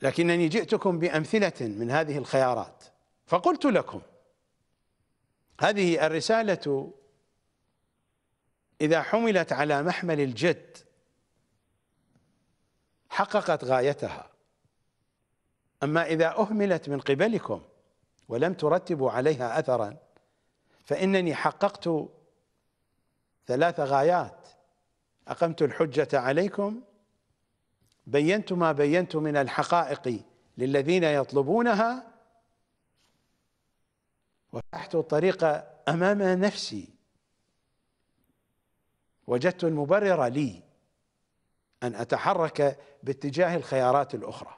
S1: لكنني جئتكم بأمثلة من هذه الخيارات فقلت لكم هذه الرسالة إذا حملت على محمل الجد حققت غايتها أما إذا أهملت من قبلكم ولم ترتبوا عليها أثرا فإنني حققت ثلاث غايات أقمت الحجة عليكم بينت ما بينت من الحقائق للذين يطلبونها وفتحت الطريق أمام نفسي وجدت المبرر لي أن أتحرك باتجاه الخيارات الأخرى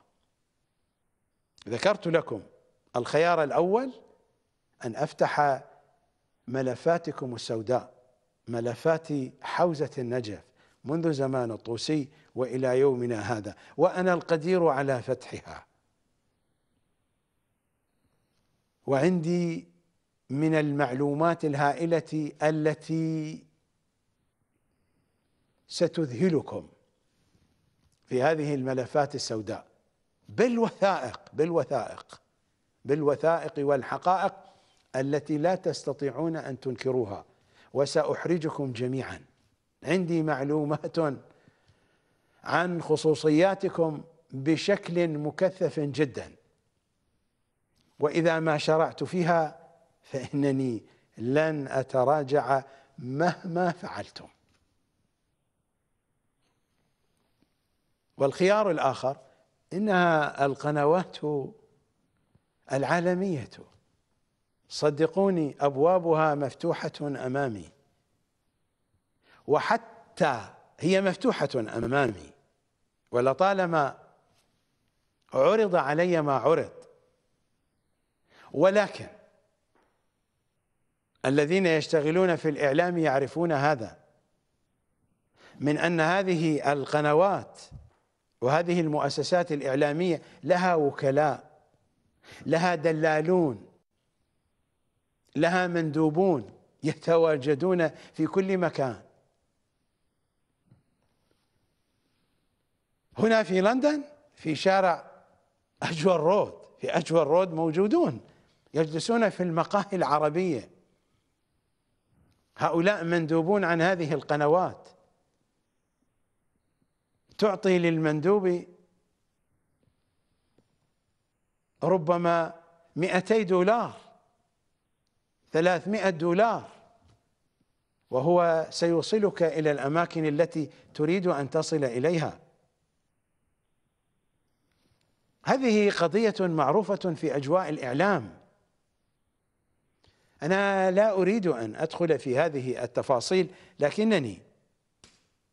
S1: ذكرت لكم الخيار الأول أن أفتح ملفاتكم السوداء ملفات حوزة النجف منذ زمان الطوسي والى يومنا هذا وانا القدير على فتحها وعندي من المعلومات الهائله التي ستذهلكم في هذه الملفات السوداء بالوثائق بالوثائق بالوثائق والحقائق التي لا تستطيعون ان تنكروها وساحرجكم جميعا عندي معلومات عن خصوصياتكم بشكل مكثف جدا واذا ما شرعت فيها فانني لن اتراجع مهما فعلتم والخيار الاخر انها القنوات العالميه صدقوني ابوابها مفتوحه امامي وحتى هي مفتوحه امامي ولطالما عرض علي ما عرض ولكن الذين يشتغلون في الإعلام يعرفون هذا من أن هذه القنوات وهذه المؤسسات الإعلامية لها وكلاء لها دلالون لها مندوبون يتواجدون في كل مكان هنا في لندن في شارع أجور رود في أجور رود موجودون يجلسون في المقاهي العربية هؤلاء مندوبون عن هذه القنوات تعطي للمندوب ربما 200 دولار 300 دولار وهو سيوصلك إلى الأماكن التي تريد أن تصل إليها هذه قضية معروفة في أجواء الإعلام أنا لا أريد أن أدخل في هذه التفاصيل لكنني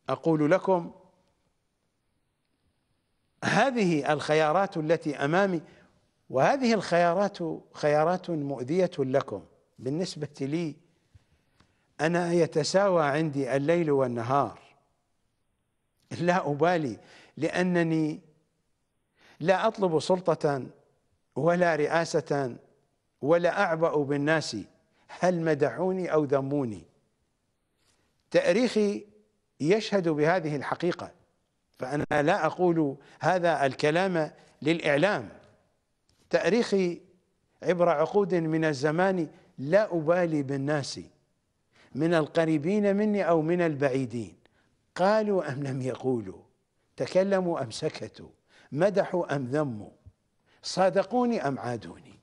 S1: أقول لكم هذه الخيارات التي أمامي وهذه الخيارات خيارات مؤذية لكم بالنسبة لي أنا يتساوى عندي الليل والنهار لا أبالي لأنني لا أطلب سلطة ولا رئاسة ولا أعبأ بالناس هل مدحوني أو ذموني تأريخي يشهد بهذه الحقيقة فأنا لا أقول هذا الكلام للإعلام تأريخي عبر عقود من الزمان لا أبالي بالناس من القريبين مني أو من البعيدين قالوا أم لم يقولوا تكلموا أم سكتوا مدحوا أم ذموا صادقوني أم عادوني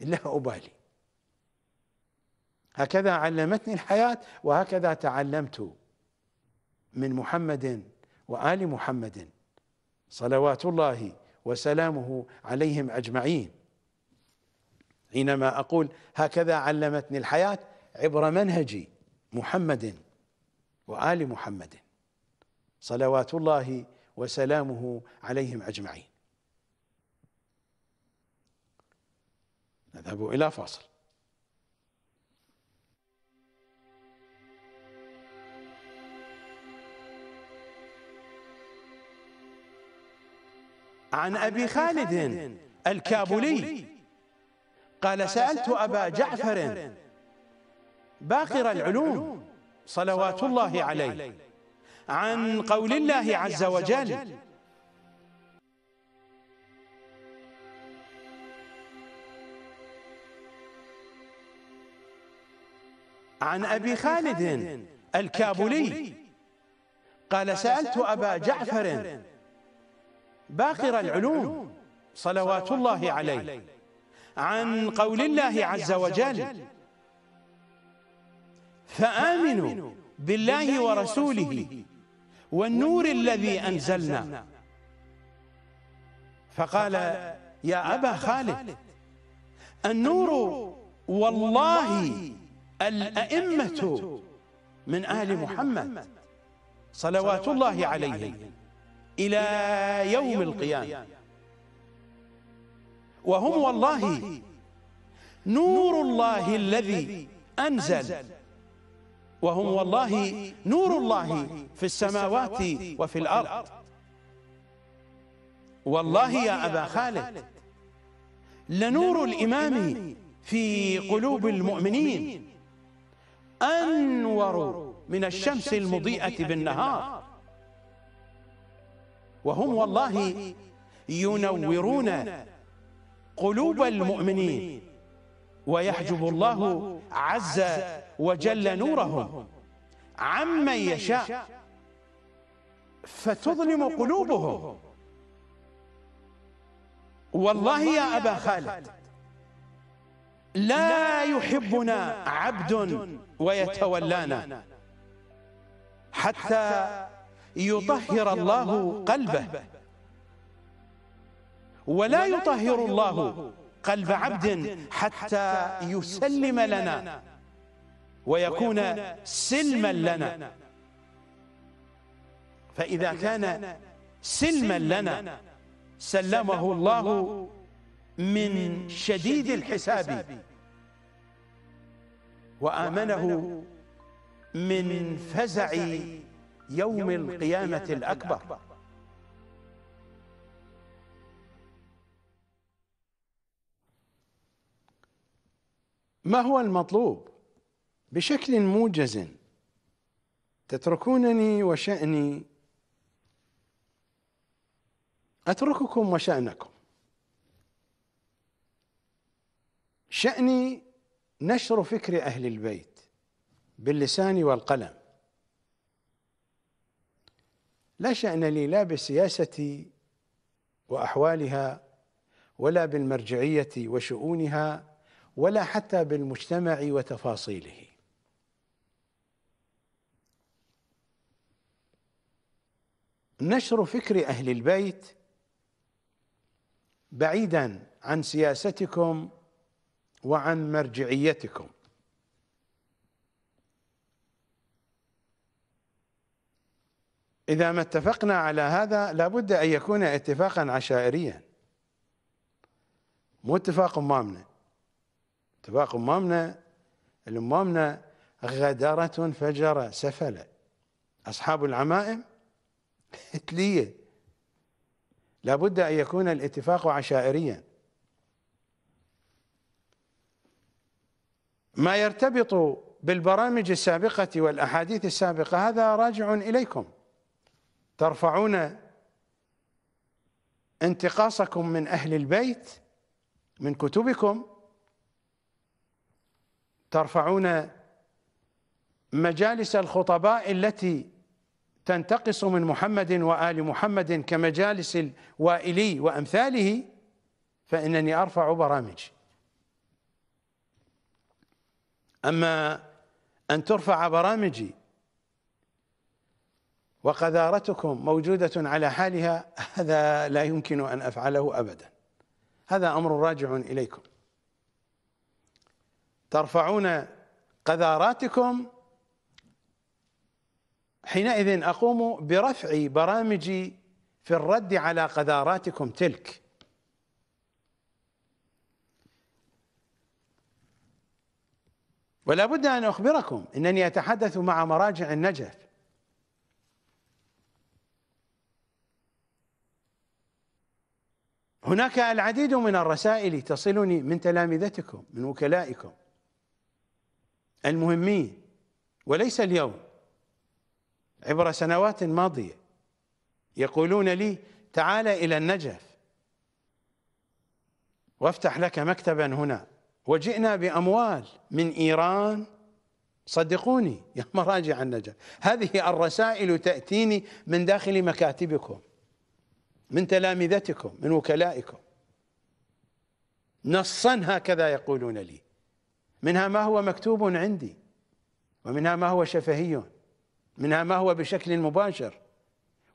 S1: لا أبالي هكذا علمتني الحياة وهكذا تعلمت من محمد وآل محمد صلوات الله وسلامه عليهم أجمعين حينما أقول هكذا علمتني الحياة عبر منهجي محمد وآل محمد صلوات الله وسلامه عليهم اجمعين. نذهب الى فاصل. عن ابي خالد الكابولي قال سالت ابا جعفر باقر العلوم صلوات الله عليه عن قول الله عز وجل عن أبي خالد الكابولي قال سألت أبا جعفر باقر العلوم صلوات الله عليه عن قول الله عز وجل فآمنوا بالله ورسوله والنور الذي أنزلنا فقال يا أبا خالد النور والله الأئمة من آل محمد صلوات الله عليهم إلى يوم القيامة وهم والله نور الله الذي أنزل
S2: وهم والله نور الله
S1: في السماوات وفي الأرض والله يا أبا خالد لنور الإمام في قلوب المؤمنين أنور من الشمس المضيئة بالنهار وهم والله ينورون قلوب المؤمنين ويحجب الله عز وجل نورهم عمن يشاء فتظلم قلوبهم والله يا أبا خالد لا يحبنا عبد ويتولانا حتى يطهر الله قلبه ولا يطهر الله قلب عبد حتى يسلم لنا ويكون سلما لنا فإذا كان سلما لنا سلمه الله من شديد الحساب وآمنه من فزع يوم القيامة الأكبر ما هو المطلوب بشكل موجز تتركونني وشأني أترككم وشأنكم شأني نشر فكر أهل البيت باللسان والقلم لا شأن لي لا بسياستي وأحوالها ولا بالمرجعية وشؤونها ولا حتى بالمجتمع وتفاصيله نشر فكر اهل البيت بعيدا عن سياستكم وعن مرجعيتكم اذا ما اتفقنا على هذا لابد ان يكون اتفاقا عشائريا مو اتفاق امامنا اتفاق امامنا الامامنا غدرة فجرة سفلة اصحاب العمائم هتلية لابد أن يكون الاتفاق عشائريا ما يرتبط بالبرامج السابقة والأحاديث السابقة هذا راجع إليكم ترفعون انتقاصكم من أهل البيت من كتبكم ترفعون مجالس الخطباء التي تنتقص من محمد وآل محمد كمجالس الوائلي وأمثاله فإنني أرفع برامج أما أن ترفع برامجي وقذارتكم موجودة على حالها هذا لا يمكن أن أفعله أبدا هذا أمر راجع إليكم ترفعون قذاراتكم حينئذ أقوم برفع برامجي في الرد على قذاراتكم تلك ولا بد أن أخبركم أنني أتحدث مع مراجع النجف هناك العديد من الرسائل تصلني من تلامذتكم من وكلائكم المهمين وليس اليوم عبر سنوات ماضية يقولون لي تعال إلى النجف وافتح لك مكتبا هنا وجئنا بأموال من إيران صدقوني يا مراجع النجف هذه الرسائل تأتيني من داخل مكاتبكم من تلامذتكم من وكلائكم نصا هكذا يقولون لي منها ما هو مكتوب عندي ومنها ما هو شفهي منها ما هو بشكل مباشر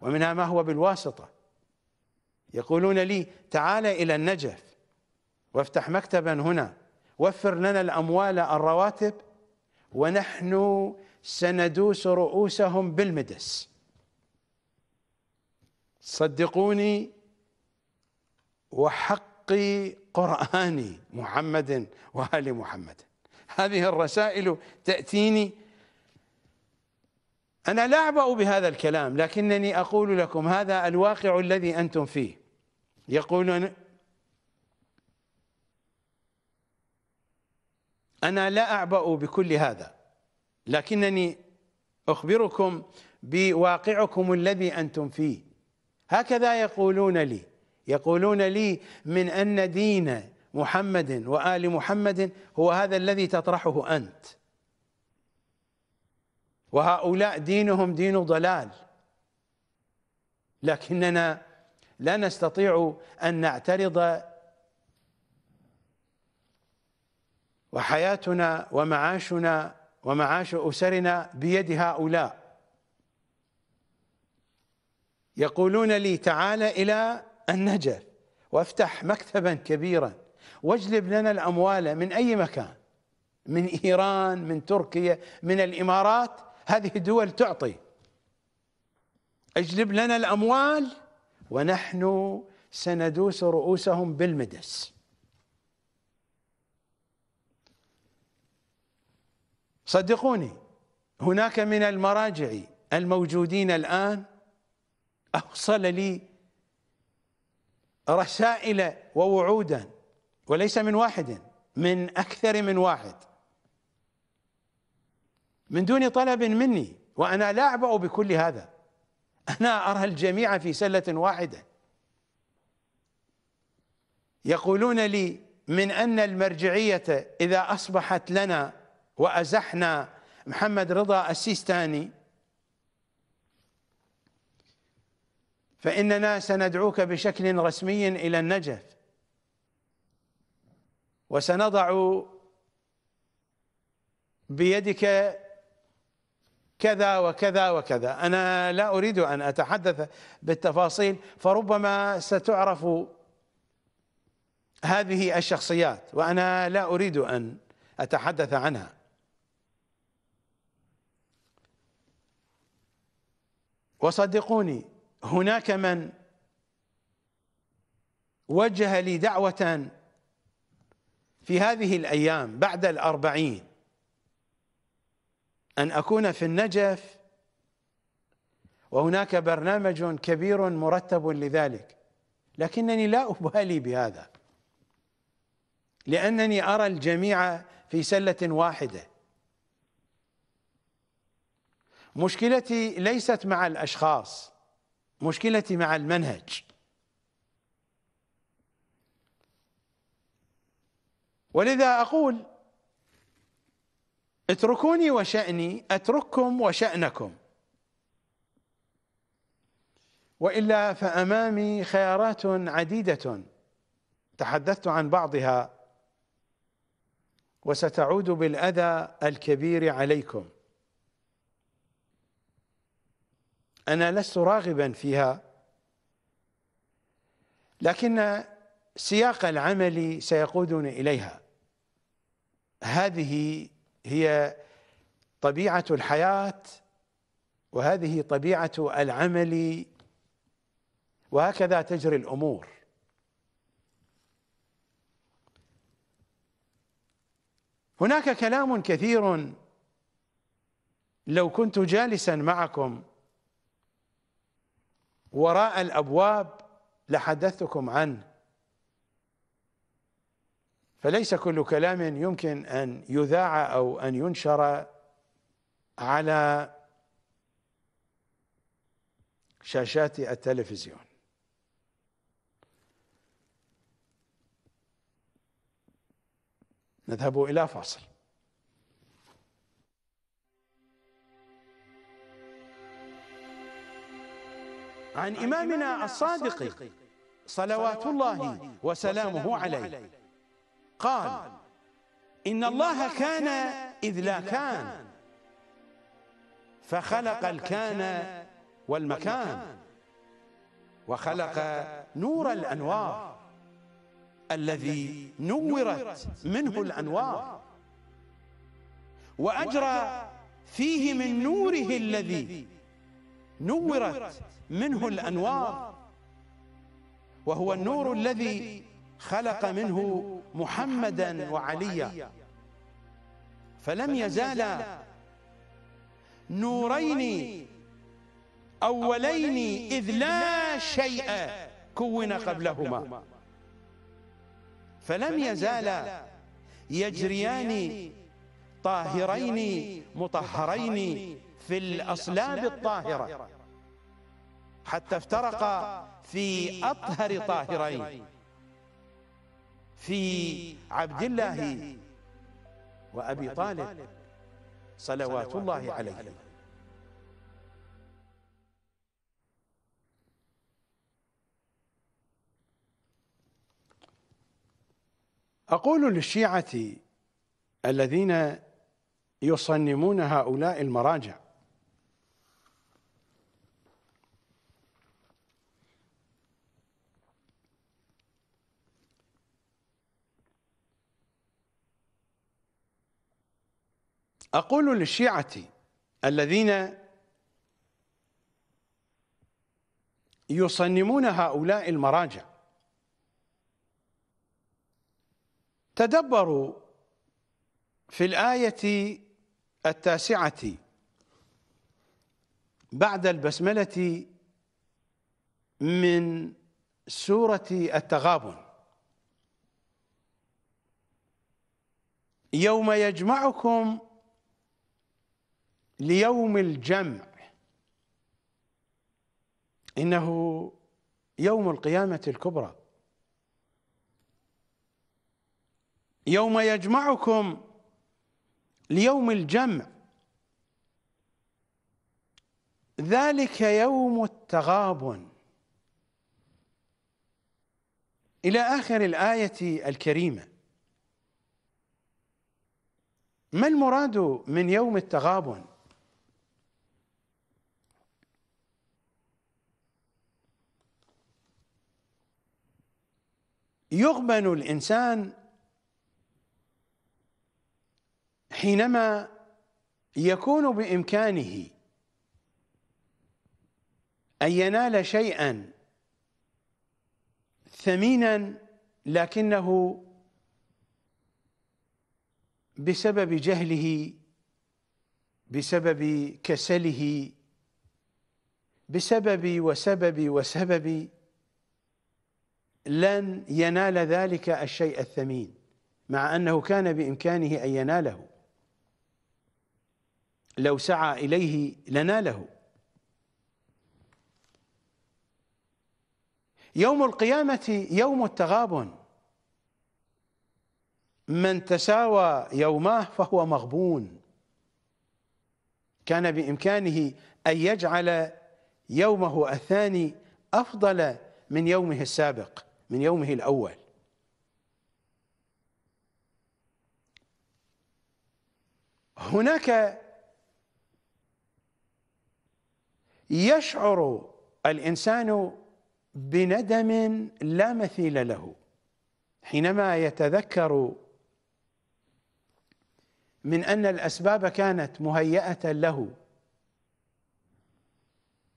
S1: ومنها ما هو بالواسطة يقولون لي تعال إلى النجف وافتح مكتبا هنا وفر لنا الأموال الرواتب ونحن سندوس رؤوسهم بالمدس صدقوني وحق قرآني محمد وآل محمد هذه الرسائل تأتيني أنا لا أعبأ بهذا الكلام لكنني أقول لكم هذا الواقع الذي أنتم فيه يقولون أنا لا أعبأ بكل هذا لكنني أخبركم بواقعكم الذي أنتم فيه هكذا يقولون لي يقولون لي من أن دين محمد وآل محمد هو هذا الذي تطرحه أنت وهؤلاء دينهم دين ضلال لكننا لا نستطيع أن نعترض وحياتنا ومعاشنا ومعاش أسرنا بيد هؤلاء يقولون لي تعال إلى النجف وافتح مكتبا كبيرا واجلب لنا الأموال من أي مكان من إيران من تركيا من الإمارات هذه الدول تعطي اجلب لنا الاموال ونحن سندوس رؤوسهم بالمدس صدقوني هناك من المراجع الموجودين الان اوصل لي رسائل ووعودا وليس من واحد من اكثر من واحد من دون طلب مني وأنا لا أعبأ بكل هذا أنا أرى الجميع في سلة واحدة يقولون لي من أن المرجعية إذا أصبحت لنا وأزحنا محمد رضا السيستاني فإننا سندعوك بشكل رسمي إلى النجف وسنضع بيدك كذا وكذا وكذا أنا لا أريد أن أتحدث بالتفاصيل فربما ستعرف هذه الشخصيات وأنا لا أريد أن أتحدث عنها وصدقوني هناك من وجه لي دعوة في هذه الأيام بعد الأربعين أن أكون في النجف وهناك برنامج كبير مرتب لذلك لكنني لا أبالي بهذا لأنني أرى الجميع في سلة واحدة مشكلتي ليست مع الأشخاص مشكلتي مع المنهج ولذا أقول اتركوني وشأني أترككم وشأنكم وإلا فأمامي خيارات عديدة تحدثت عن بعضها وستعود بالأذى الكبير عليكم أنا لست راغبا فيها لكن سياق العمل سيقودني إليها هذه هي طبيعة الحياة وهذه طبيعة العمل وهكذا تجري الأمور هناك كلام كثير لو كنت جالسا معكم وراء الأبواب لحدثتكم عنه فليس كل كلام يمكن ان يذاع او ان ينشر على شاشات التلفزيون نذهب الى فاصل عن امامنا الصادق صلوات الله وسلامه عليه قال إن الله كان إذ لا كان فخلق الكان والمكان وخلق نور الأنوار الذي نورت منه الأنوار وأجرى فيه من نوره الذي نورت منه الأنوار وهو النور الذي خلق منه محمدا وعليا فلم يزالا نورين أولين إذ لا شيء كون قبلهما فلم يزالا يجريان طاهرين مطهرين في الأصلاب الطاهرة حتى افترقا في أطهر طاهرين في عبد الله وأبي طالب صلوات الله عليه أقول للشيعة الذين يصنمون هؤلاء المراجع أقول للشيعة الذين يصنمون هؤلاء المراجع تدبروا في الآية التاسعة بعد البسملة من سورة التغابن يوم يجمعكم ليوم الجمع إنه يوم القيامة الكبرى يوم يجمعكم ليوم الجمع ذلك يوم التغابن إلى آخر الآية الكريمة ما المراد من يوم التغابن يغبن الإنسان حينما يكون بإمكانه أن ينال شيئا ثمينا لكنه بسبب جهله بسبب كسله بسبب وسبب وسبب لن ينال ذلك الشيء الثمين مع أنه كان بإمكانه أن يناله لو سعى إليه لناله يوم القيامة يوم التغابن من تساوى يومه فهو مغبون كان بإمكانه أن يجعل يومه الثاني أفضل من يومه السابق من يومه الاول هناك يشعر الانسان بندم لا مثيل له حينما يتذكر من ان الاسباب كانت مهيئه له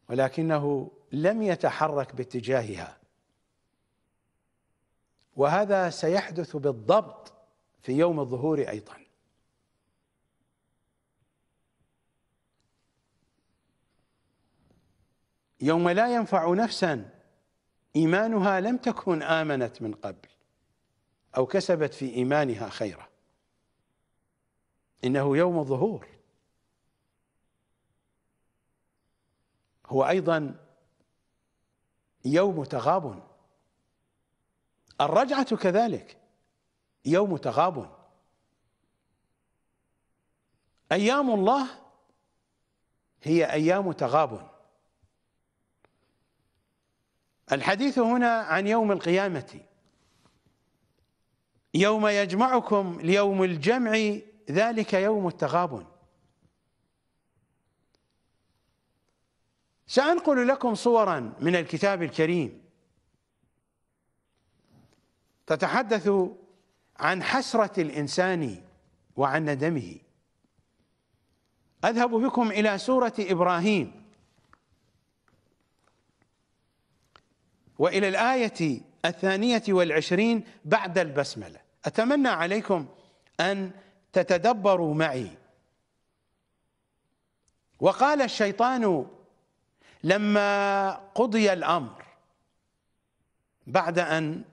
S1: ولكنه لم يتحرك باتجاهها وهذا سيحدث بالضبط في يوم الظهور ايضا يوم لا ينفع نفسا ايمانها لم تكن امنت من قبل او كسبت في ايمانها خيرا انه يوم الظهور هو ايضا يوم تغابن الرجعة كذلك يوم تغاب أيام الله هي أيام تغاب الحديث هنا عن يوم القيامة يوم يجمعكم ليوم الجمع ذلك يوم التغابن سأنقل لكم صورا من الكتاب الكريم تتحدث عن حسرة الإنسان وعن ندمه أذهب بكم إلى سورة إبراهيم وإلى الآية الثانية والعشرين بعد البسملة أتمنى عليكم أن تتدبروا معي وقال الشيطان لما قضي الأمر بعد أن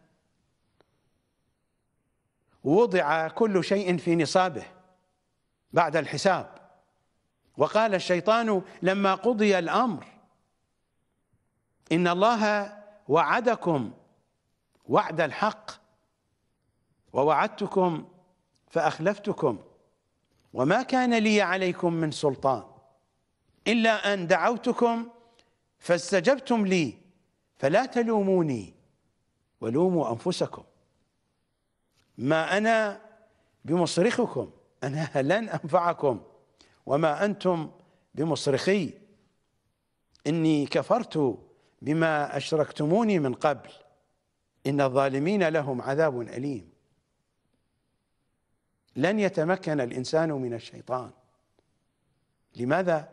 S1: وضع كل شيء في نصابه بعد الحساب وقال الشيطان لما قضي الامر ان الله وعدكم وعد الحق ووعدتكم فاخلفتكم وما كان لي عليكم من سلطان الا ان دعوتكم فاستجبتم لي فلا تلوموني ولوموا انفسكم ما أنا بمصرخكم أنا لن أنفعكم وما أنتم بمصرخي إني كفرت بما أشركتموني من قبل إن الظالمين لهم عذاب أليم لن يتمكن الإنسان من الشيطان لماذا؟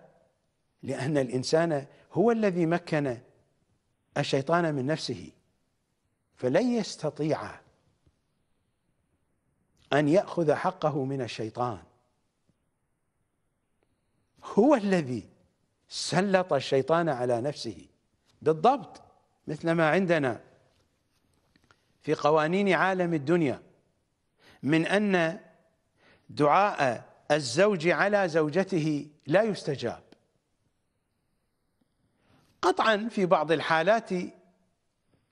S1: لأن الإنسان هو الذي مكن الشيطان من نفسه فلن يستطيع ان ياخذ حقه من الشيطان هو الذي سلط الشيطان على نفسه بالضبط مثل ما عندنا في قوانين عالم الدنيا من ان دعاء الزوج على زوجته لا يستجاب قطعا في بعض الحالات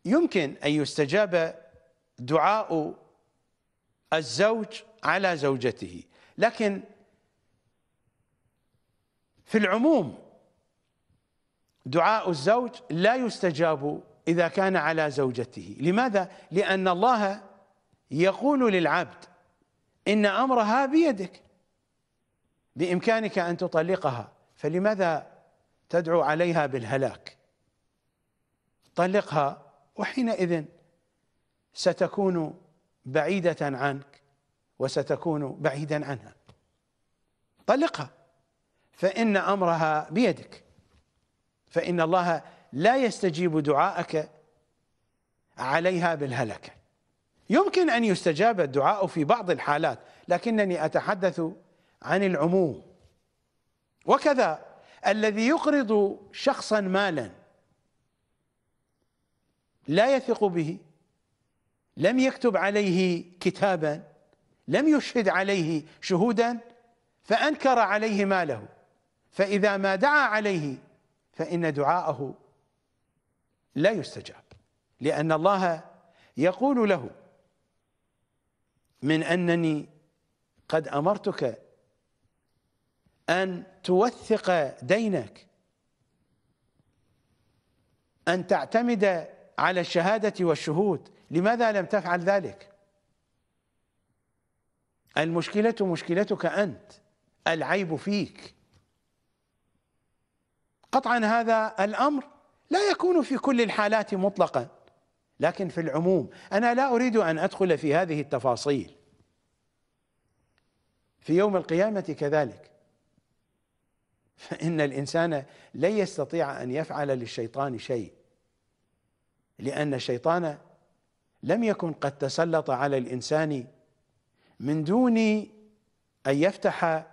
S1: يمكن ان يستجاب دعاء الزوج على زوجته لكن في العموم دعاء الزوج لا يستجاب إذا كان على زوجته لماذا؟ لأن الله يقول للعبد إن أمرها بيدك بإمكانك أن تطلقها فلماذا تدعو عليها بالهلاك طلقها وحينئذ ستكون بعيدة عنك وستكون بعيدا عنها طلقها فإن أمرها بيدك فإن الله لا يستجيب دعاءك عليها بالهلكة يمكن أن يستجاب الدعاء في بعض الحالات لكنني أتحدث عن العموم وكذا الذي يقرض شخصا مالا لا يثق به لم يكتب عليه كتابا لم يشهد عليه شهودا فأنكر عليه ماله فإذا ما دعا عليه فإن دعاءه لا يستجاب لأن الله يقول له من أنني قد أمرتك أن توثق دينك أن تعتمد على الشهادة والشهود لماذا لم تفعل ذلك المشكلة مشكلتك أنت العيب فيك قطعا هذا الأمر لا يكون في كل الحالات مطلقا لكن في العموم أنا لا أريد أن أدخل في هذه التفاصيل في يوم القيامة كذلك فإن الإنسان لن يستطيع أن يفعل للشيطان شيء لأن الشيطان لم يكن قد تسلط على الانسان من دون ان يفتح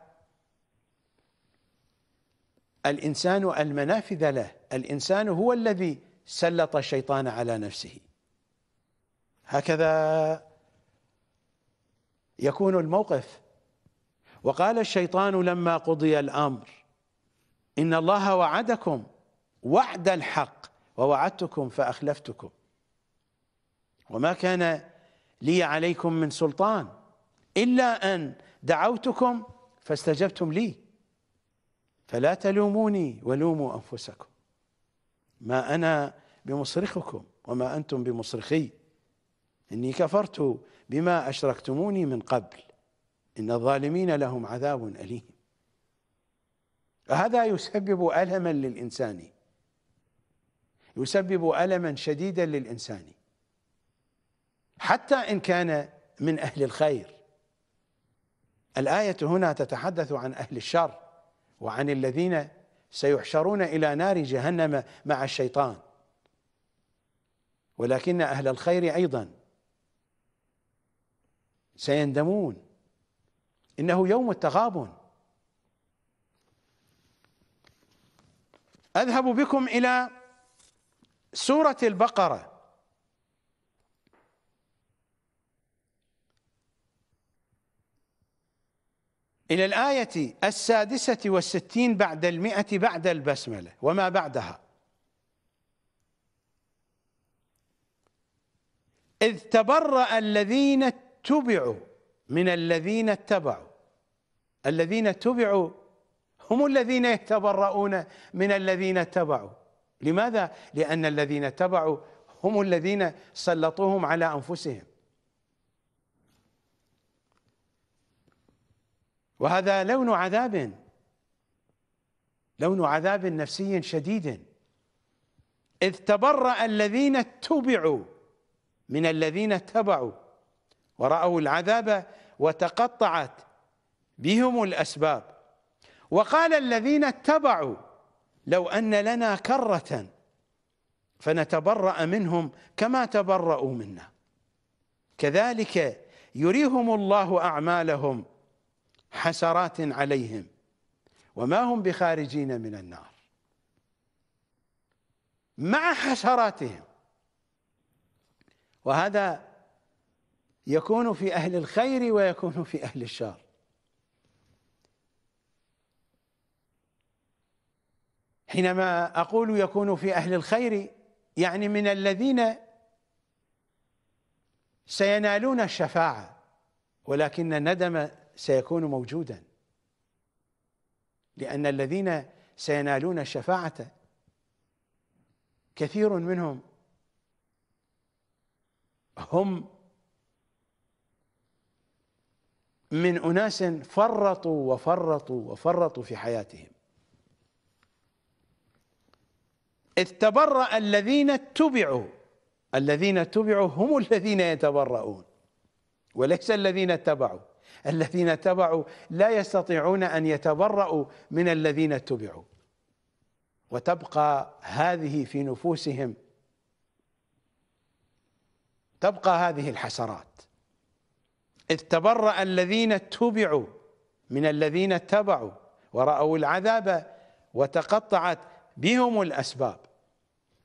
S1: الانسان المنافذ له، الانسان هو الذي سلط الشيطان على نفسه. هكذا يكون الموقف وقال الشيطان لما قضي الامر ان الله وعدكم وعد الحق ووعدتكم فاخلفتكم وما كان لي عليكم من سلطان إلا أن دعوتكم فاستجبتم لي فلا تلوموني ولوموا أنفسكم ما أنا بمصرخكم وما أنتم بمصرخي إني كفرت بما أشركتموني من قبل إن الظالمين لهم عذاب أليم هذا يسبب ألما للإنسان يسبب ألما شديدا للإنسان حتى إن كان من أهل الخير الآية هنا تتحدث عن أهل الشر وعن الذين سيحشرون إلى نار جهنم مع الشيطان ولكن أهل الخير أيضا سيندمون إنه يوم التغابن أذهب بكم إلى سورة البقرة إلى الآية السادسة والستين بعد المئة بعد البسملة وما بعدها إذ تبرأ الذين اتبعوا من الذين اتبعوا الذين اتبعوا هم الذين يتبرؤون من الذين اتبعوا لماذا؟ لأن الذين اتبعوا هم الذين سلطوهم على أنفسهم وهذا لون عذاب لون عذاب نفسي شديد إذ تبرأ الذين اتبعوا من الذين اتبعوا ورأوا العذاب وتقطعت بهم الأسباب وقال الذين اتبعوا لو أن لنا كرة فنتبرأ منهم كما تبرأوا منا كذلك يريهم الله أعمالهم حسرات عليهم وما هم بخارجين من النار مع حسراتهم وهذا يكون في أهل الخير ويكون في أهل الشر حينما أقول يكون في أهل الخير يعني من الذين سينالون الشفاعة ولكن ندم سيكون موجودا لأن الذين سينالون الشفاعة كثير منهم هم من أناس فرطوا وفرطوا وفرطوا في حياتهم إذ تبرأ الذين اتبعوا الذين اتبعوا هم الذين يتبرؤون وليس الذين اتبعوا الذين اتبعوا لا يستطيعون ان يتبرأوا من الذين اتبعوا وتبقى هذه في نفوسهم تبقى هذه الحسرات اذ تبرأ الذين اتبعوا من الذين اتبعوا ورأوا العذاب وتقطعت بهم الأسباب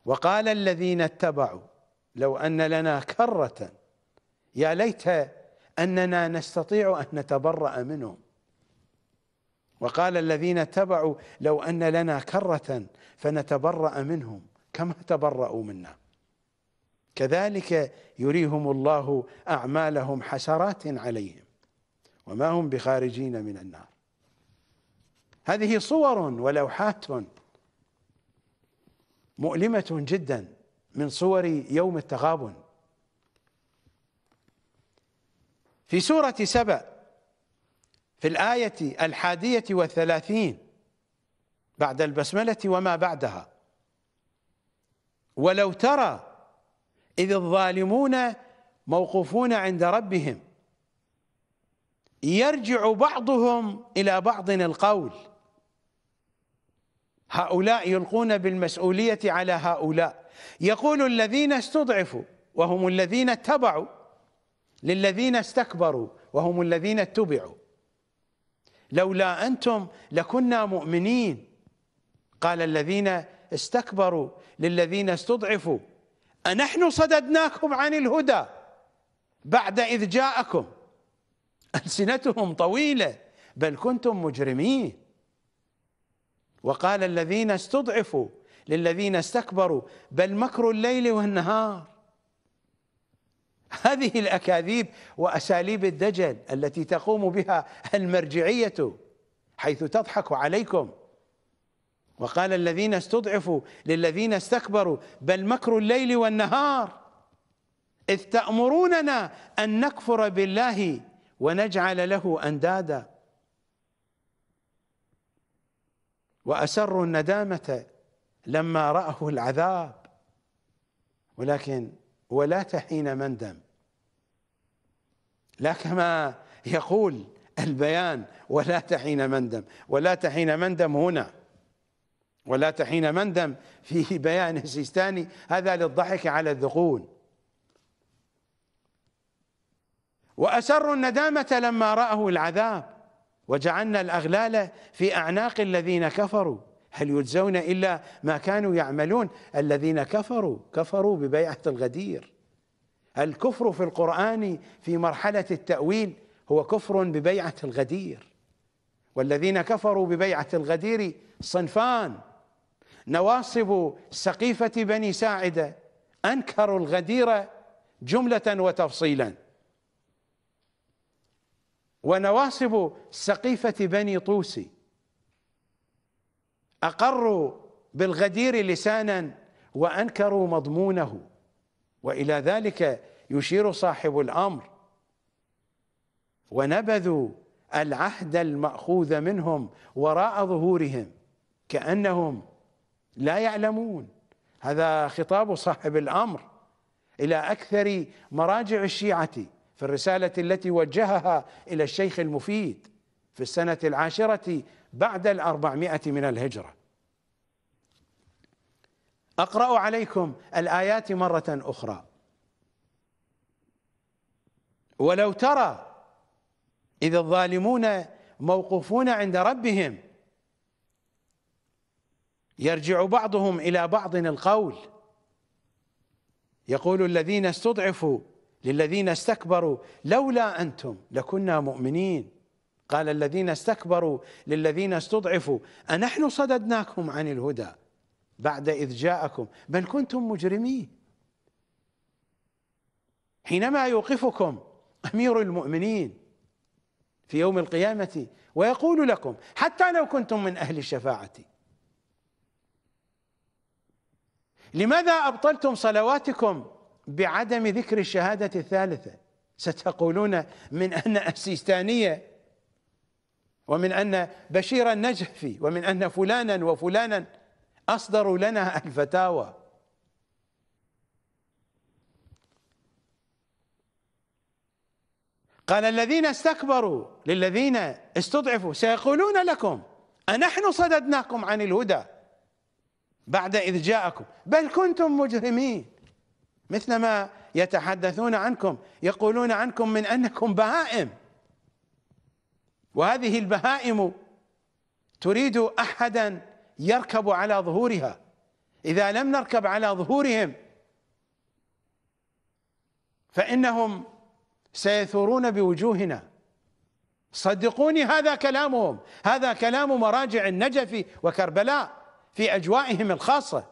S1: وقال الذين اتبعوا لو أن لنا كرة يا ليت اننا نستطيع ان نتبرأ منه وقال الذين اتبعوا لو ان لنا كرة فنتبرأ منهم كما تبرأوا منا كذلك يريهم الله اعمالهم حسرات عليهم وما هم بخارجين من النار هذه صور ولوحات مؤلمه جدا من صور يوم التغابن في سورة سبأ في الآية الحادية والثلاثين بعد البسملة وما بعدها ولو ترى إذ الظالمون موقوفون عند ربهم يرجع بعضهم إلى بعض القول هؤلاء يلقون بالمسؤولية على هؤلاء يقول الذين استضعفوا وهم الذين اتبعوا للذين استكبروا وهم الذين اتبعوا لولا أنتم لكنا مؤمنين قال الذين استكبروا للذين استضعفوا أنحن صددناكم عن الهدى بعد إذ جاءكم ألسنتهم طويلة بل كنتم مجرمين وقال الذين استضعفوا للذين استكبروا بل مكر الليل والنهار هذه الاكاذيب واساليب الدجل التي تقوم بها المرجعيه حيث تضحك عليكم وقال الذين استضعفوا للذين استكبروا بل مكر الليل والنهار اذ تامروننا ان نكفر بالله ونجعل له اندادا واسروا الندامه لما راه العذاب ولكن ولا تحين مندم لا كما يقول البيان ولا تحين مندم ولا تحين مندم هنا ولا تحين مندم في بيان السيستاني هذا للضحك على الذقون وأسروا الندامة لما رأوا العذاب وجعلنا الأغلال في أعناق الذين كفروا هل يجزون إلا ما كانوا يعملون الذين كفروا كفروا ببيعة الغدير الكفر في القرآن في مرحلة التأويل هو كفر ببيعة الغدير والذين كفروا ببيعة الغدير صنفان نواصب سقيفة بني ساعدة أنكروا الغدير جملة وتفصيلا ونواصب سقيفة بني طوسي اقروا بالغدير لسانا وانكروا مضمونه والى ذلك يشير صاحب الامر ونبذوا العهد الماخوذ منهم وراء ظهورهم كانهم لا يعلمون هذا خطاب صاحب الامر الى اكثر مراجع الشيعه في الرساله التي وجهها الى الشيخ المفيد في السنه العاشره بعد الأربعمائة من الهجرة أقرأ عليكم الآيات مرة أخرى ولو ترى إذا الظالمون موقوفون عند ربهم يرجع بعضهم إلى بعض القول يقول الذين استضعفوا للذين استكبروا لولا أنتم لكنا مؤمنين قال الذين استكبروا للذين استضعفوا أنحن صددناكم عن الهدى بعد إذ جاءكم بل كنتم مجرمين حينما يوقفكم أمير المؤمنين في يوم القيامة ويقول لكم حتى لو كنتم من أهل الشفاعة لماذا أبطلتم صلواتكم بعدم ذكر الشهادة الثالثة ستقولون من أن السيستانية ومن أن بشير النجفي ومن أن فلانا وفلانا أصدروا لنا الفتاوى قال الذين استكبروا للذين استضعفوا سيقولون لكم أنحن صددناكم عن الهدى بعد إذ جاءكم بل كنتم مجرمين مثلما يتحدثون عنكم يقولون عنكم من أنكم بهائم وهذه البهائم تريد احدا يركب على ظهورها اذا لم نركب على ظهورهم فانهم سيثورون بوجوهنا صدقوني هذا كلامهم هذا كلام مراجع النجف وكربلاء في اجوائهم الخاصه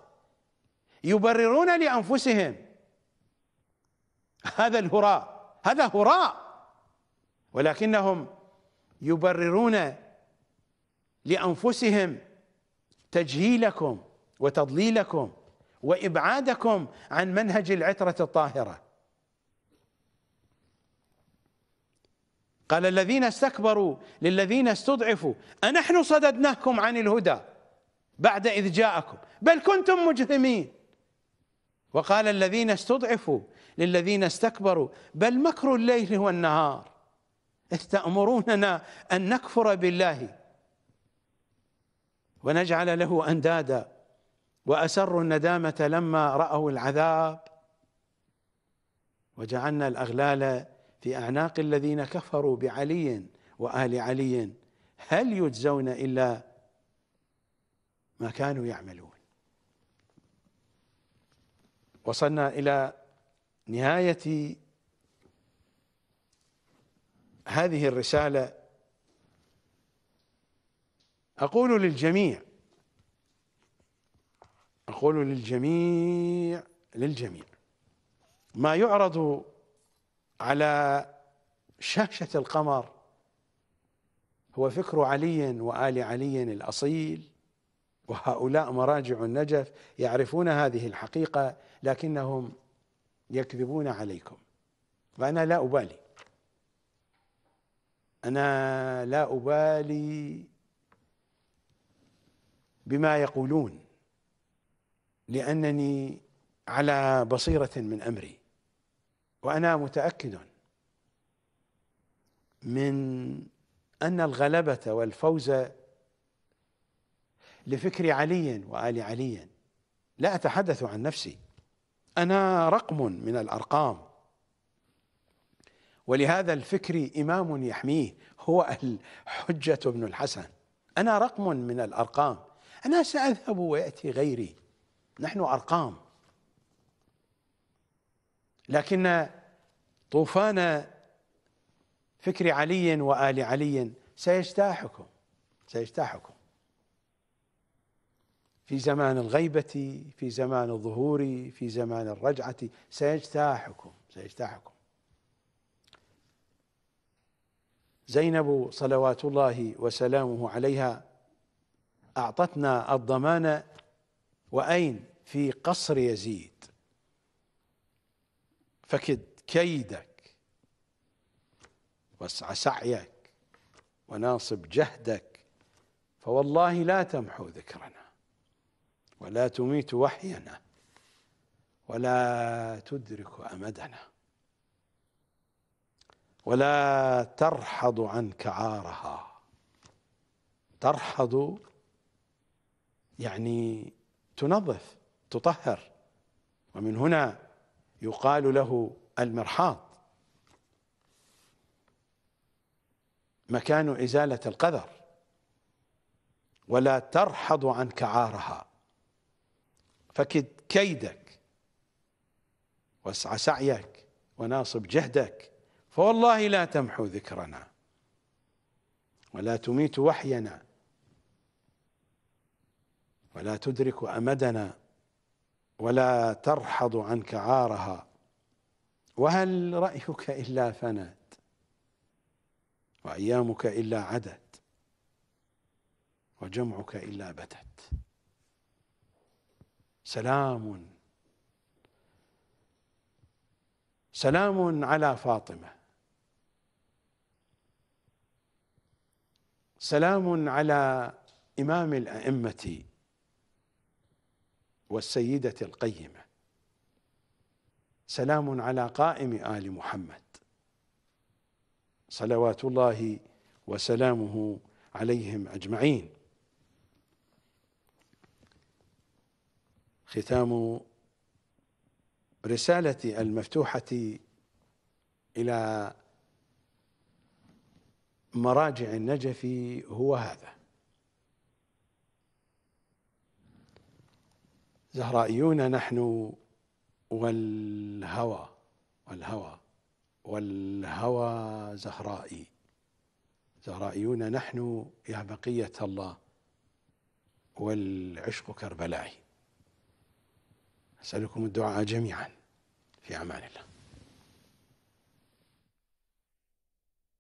S1: يبررون لانفسهم هذا الهراء هذا هراء ولكنهم يبررون لانفسهم تجهيلكم وتضليلكم وابعادكم عن منهج العتره الطاهره قال الذين استكبروا للذين استضعفوا أنحن صددناكم عن الهدى بعد إذ جاءكم بل كنتم مجرمين وقال الذين استضعفوا للذين استكبروا بل مكر الليل والنهار إذ تأمروننا أن نكفر بالله ونجعل له أندادا وأسروا الندامة لما رأوا العذاب وجعلنا الأغلال في أعناق الذين كفروا بعلي وآل علي هل يجزون إلا ما كانوا يعملون وصلنا إلى نهاية هذه الرسالة أقول للجميع أقول للجميع للجميع ما يعرض على شاشة القمر هو فكر علي وآل علي الأصيل وهؤلاء مراجع النجف يعرفون هذه الحقيقة لكنهم يكذبون عليكم وأنا لا أبالي أنا لا أبالي بما يقولون لأنني على بصيرة من أمري وأنا متأكد من أن الغلبة والفوز لفكر علي وآل علي لا أتحدث عن نفسي أنا رقم من الأرقام ولهذا الفكر إمام يحميه هو الحجة بن الحسن أنا رقم من الأرقام أنا سأذهب ويأتي غيري نحن أرقام لكن طوفان فكر علي وآل علي سيجتاحكم سيجتاحكم في زمان الغيبة في زمان الظهور في زمان الرجعة سيجتاحكم سيجتاحكم زينب صلوات الله وسلامه عليها أعطتنا الضمان وأين في قصر يزيد فكد كيدك وسع سعيك وناصب جهدك فوالله لا تمحو ذكرنا ولا تميت وحينا ولا تدرك أمدنا ولا ترحض عنك عارها ترحض يعني تنظف تطهر ومن هنا يقال له المرحاض مكان إزالة القذر ولا ترحض عنك عارها فكد كيدك واسع سعيك وناصب جهدك فوالله لا تمحو ذكرنا ولا تميت وحينا ولا تدرك امدنا ولا ترحض عنك عارها وهل رايك الا فنات وايامك الا عدت وجمعك الا بتت سلام سلام على فاطمه سلام على إمام الأئمة والسيدة القيمة سلام على قائم آل محمد صلوات الله وسلامه عليهم أجمعين ختام رسالتي المفتوحة إلى مراجع النجفي هو هذا زهرائيون نحن والهوى والهوى والهوى زهرائي زهرائيون نحن يا بقية الله والعشق كربلائي أسألكم الدعاء جميعا في أمان الله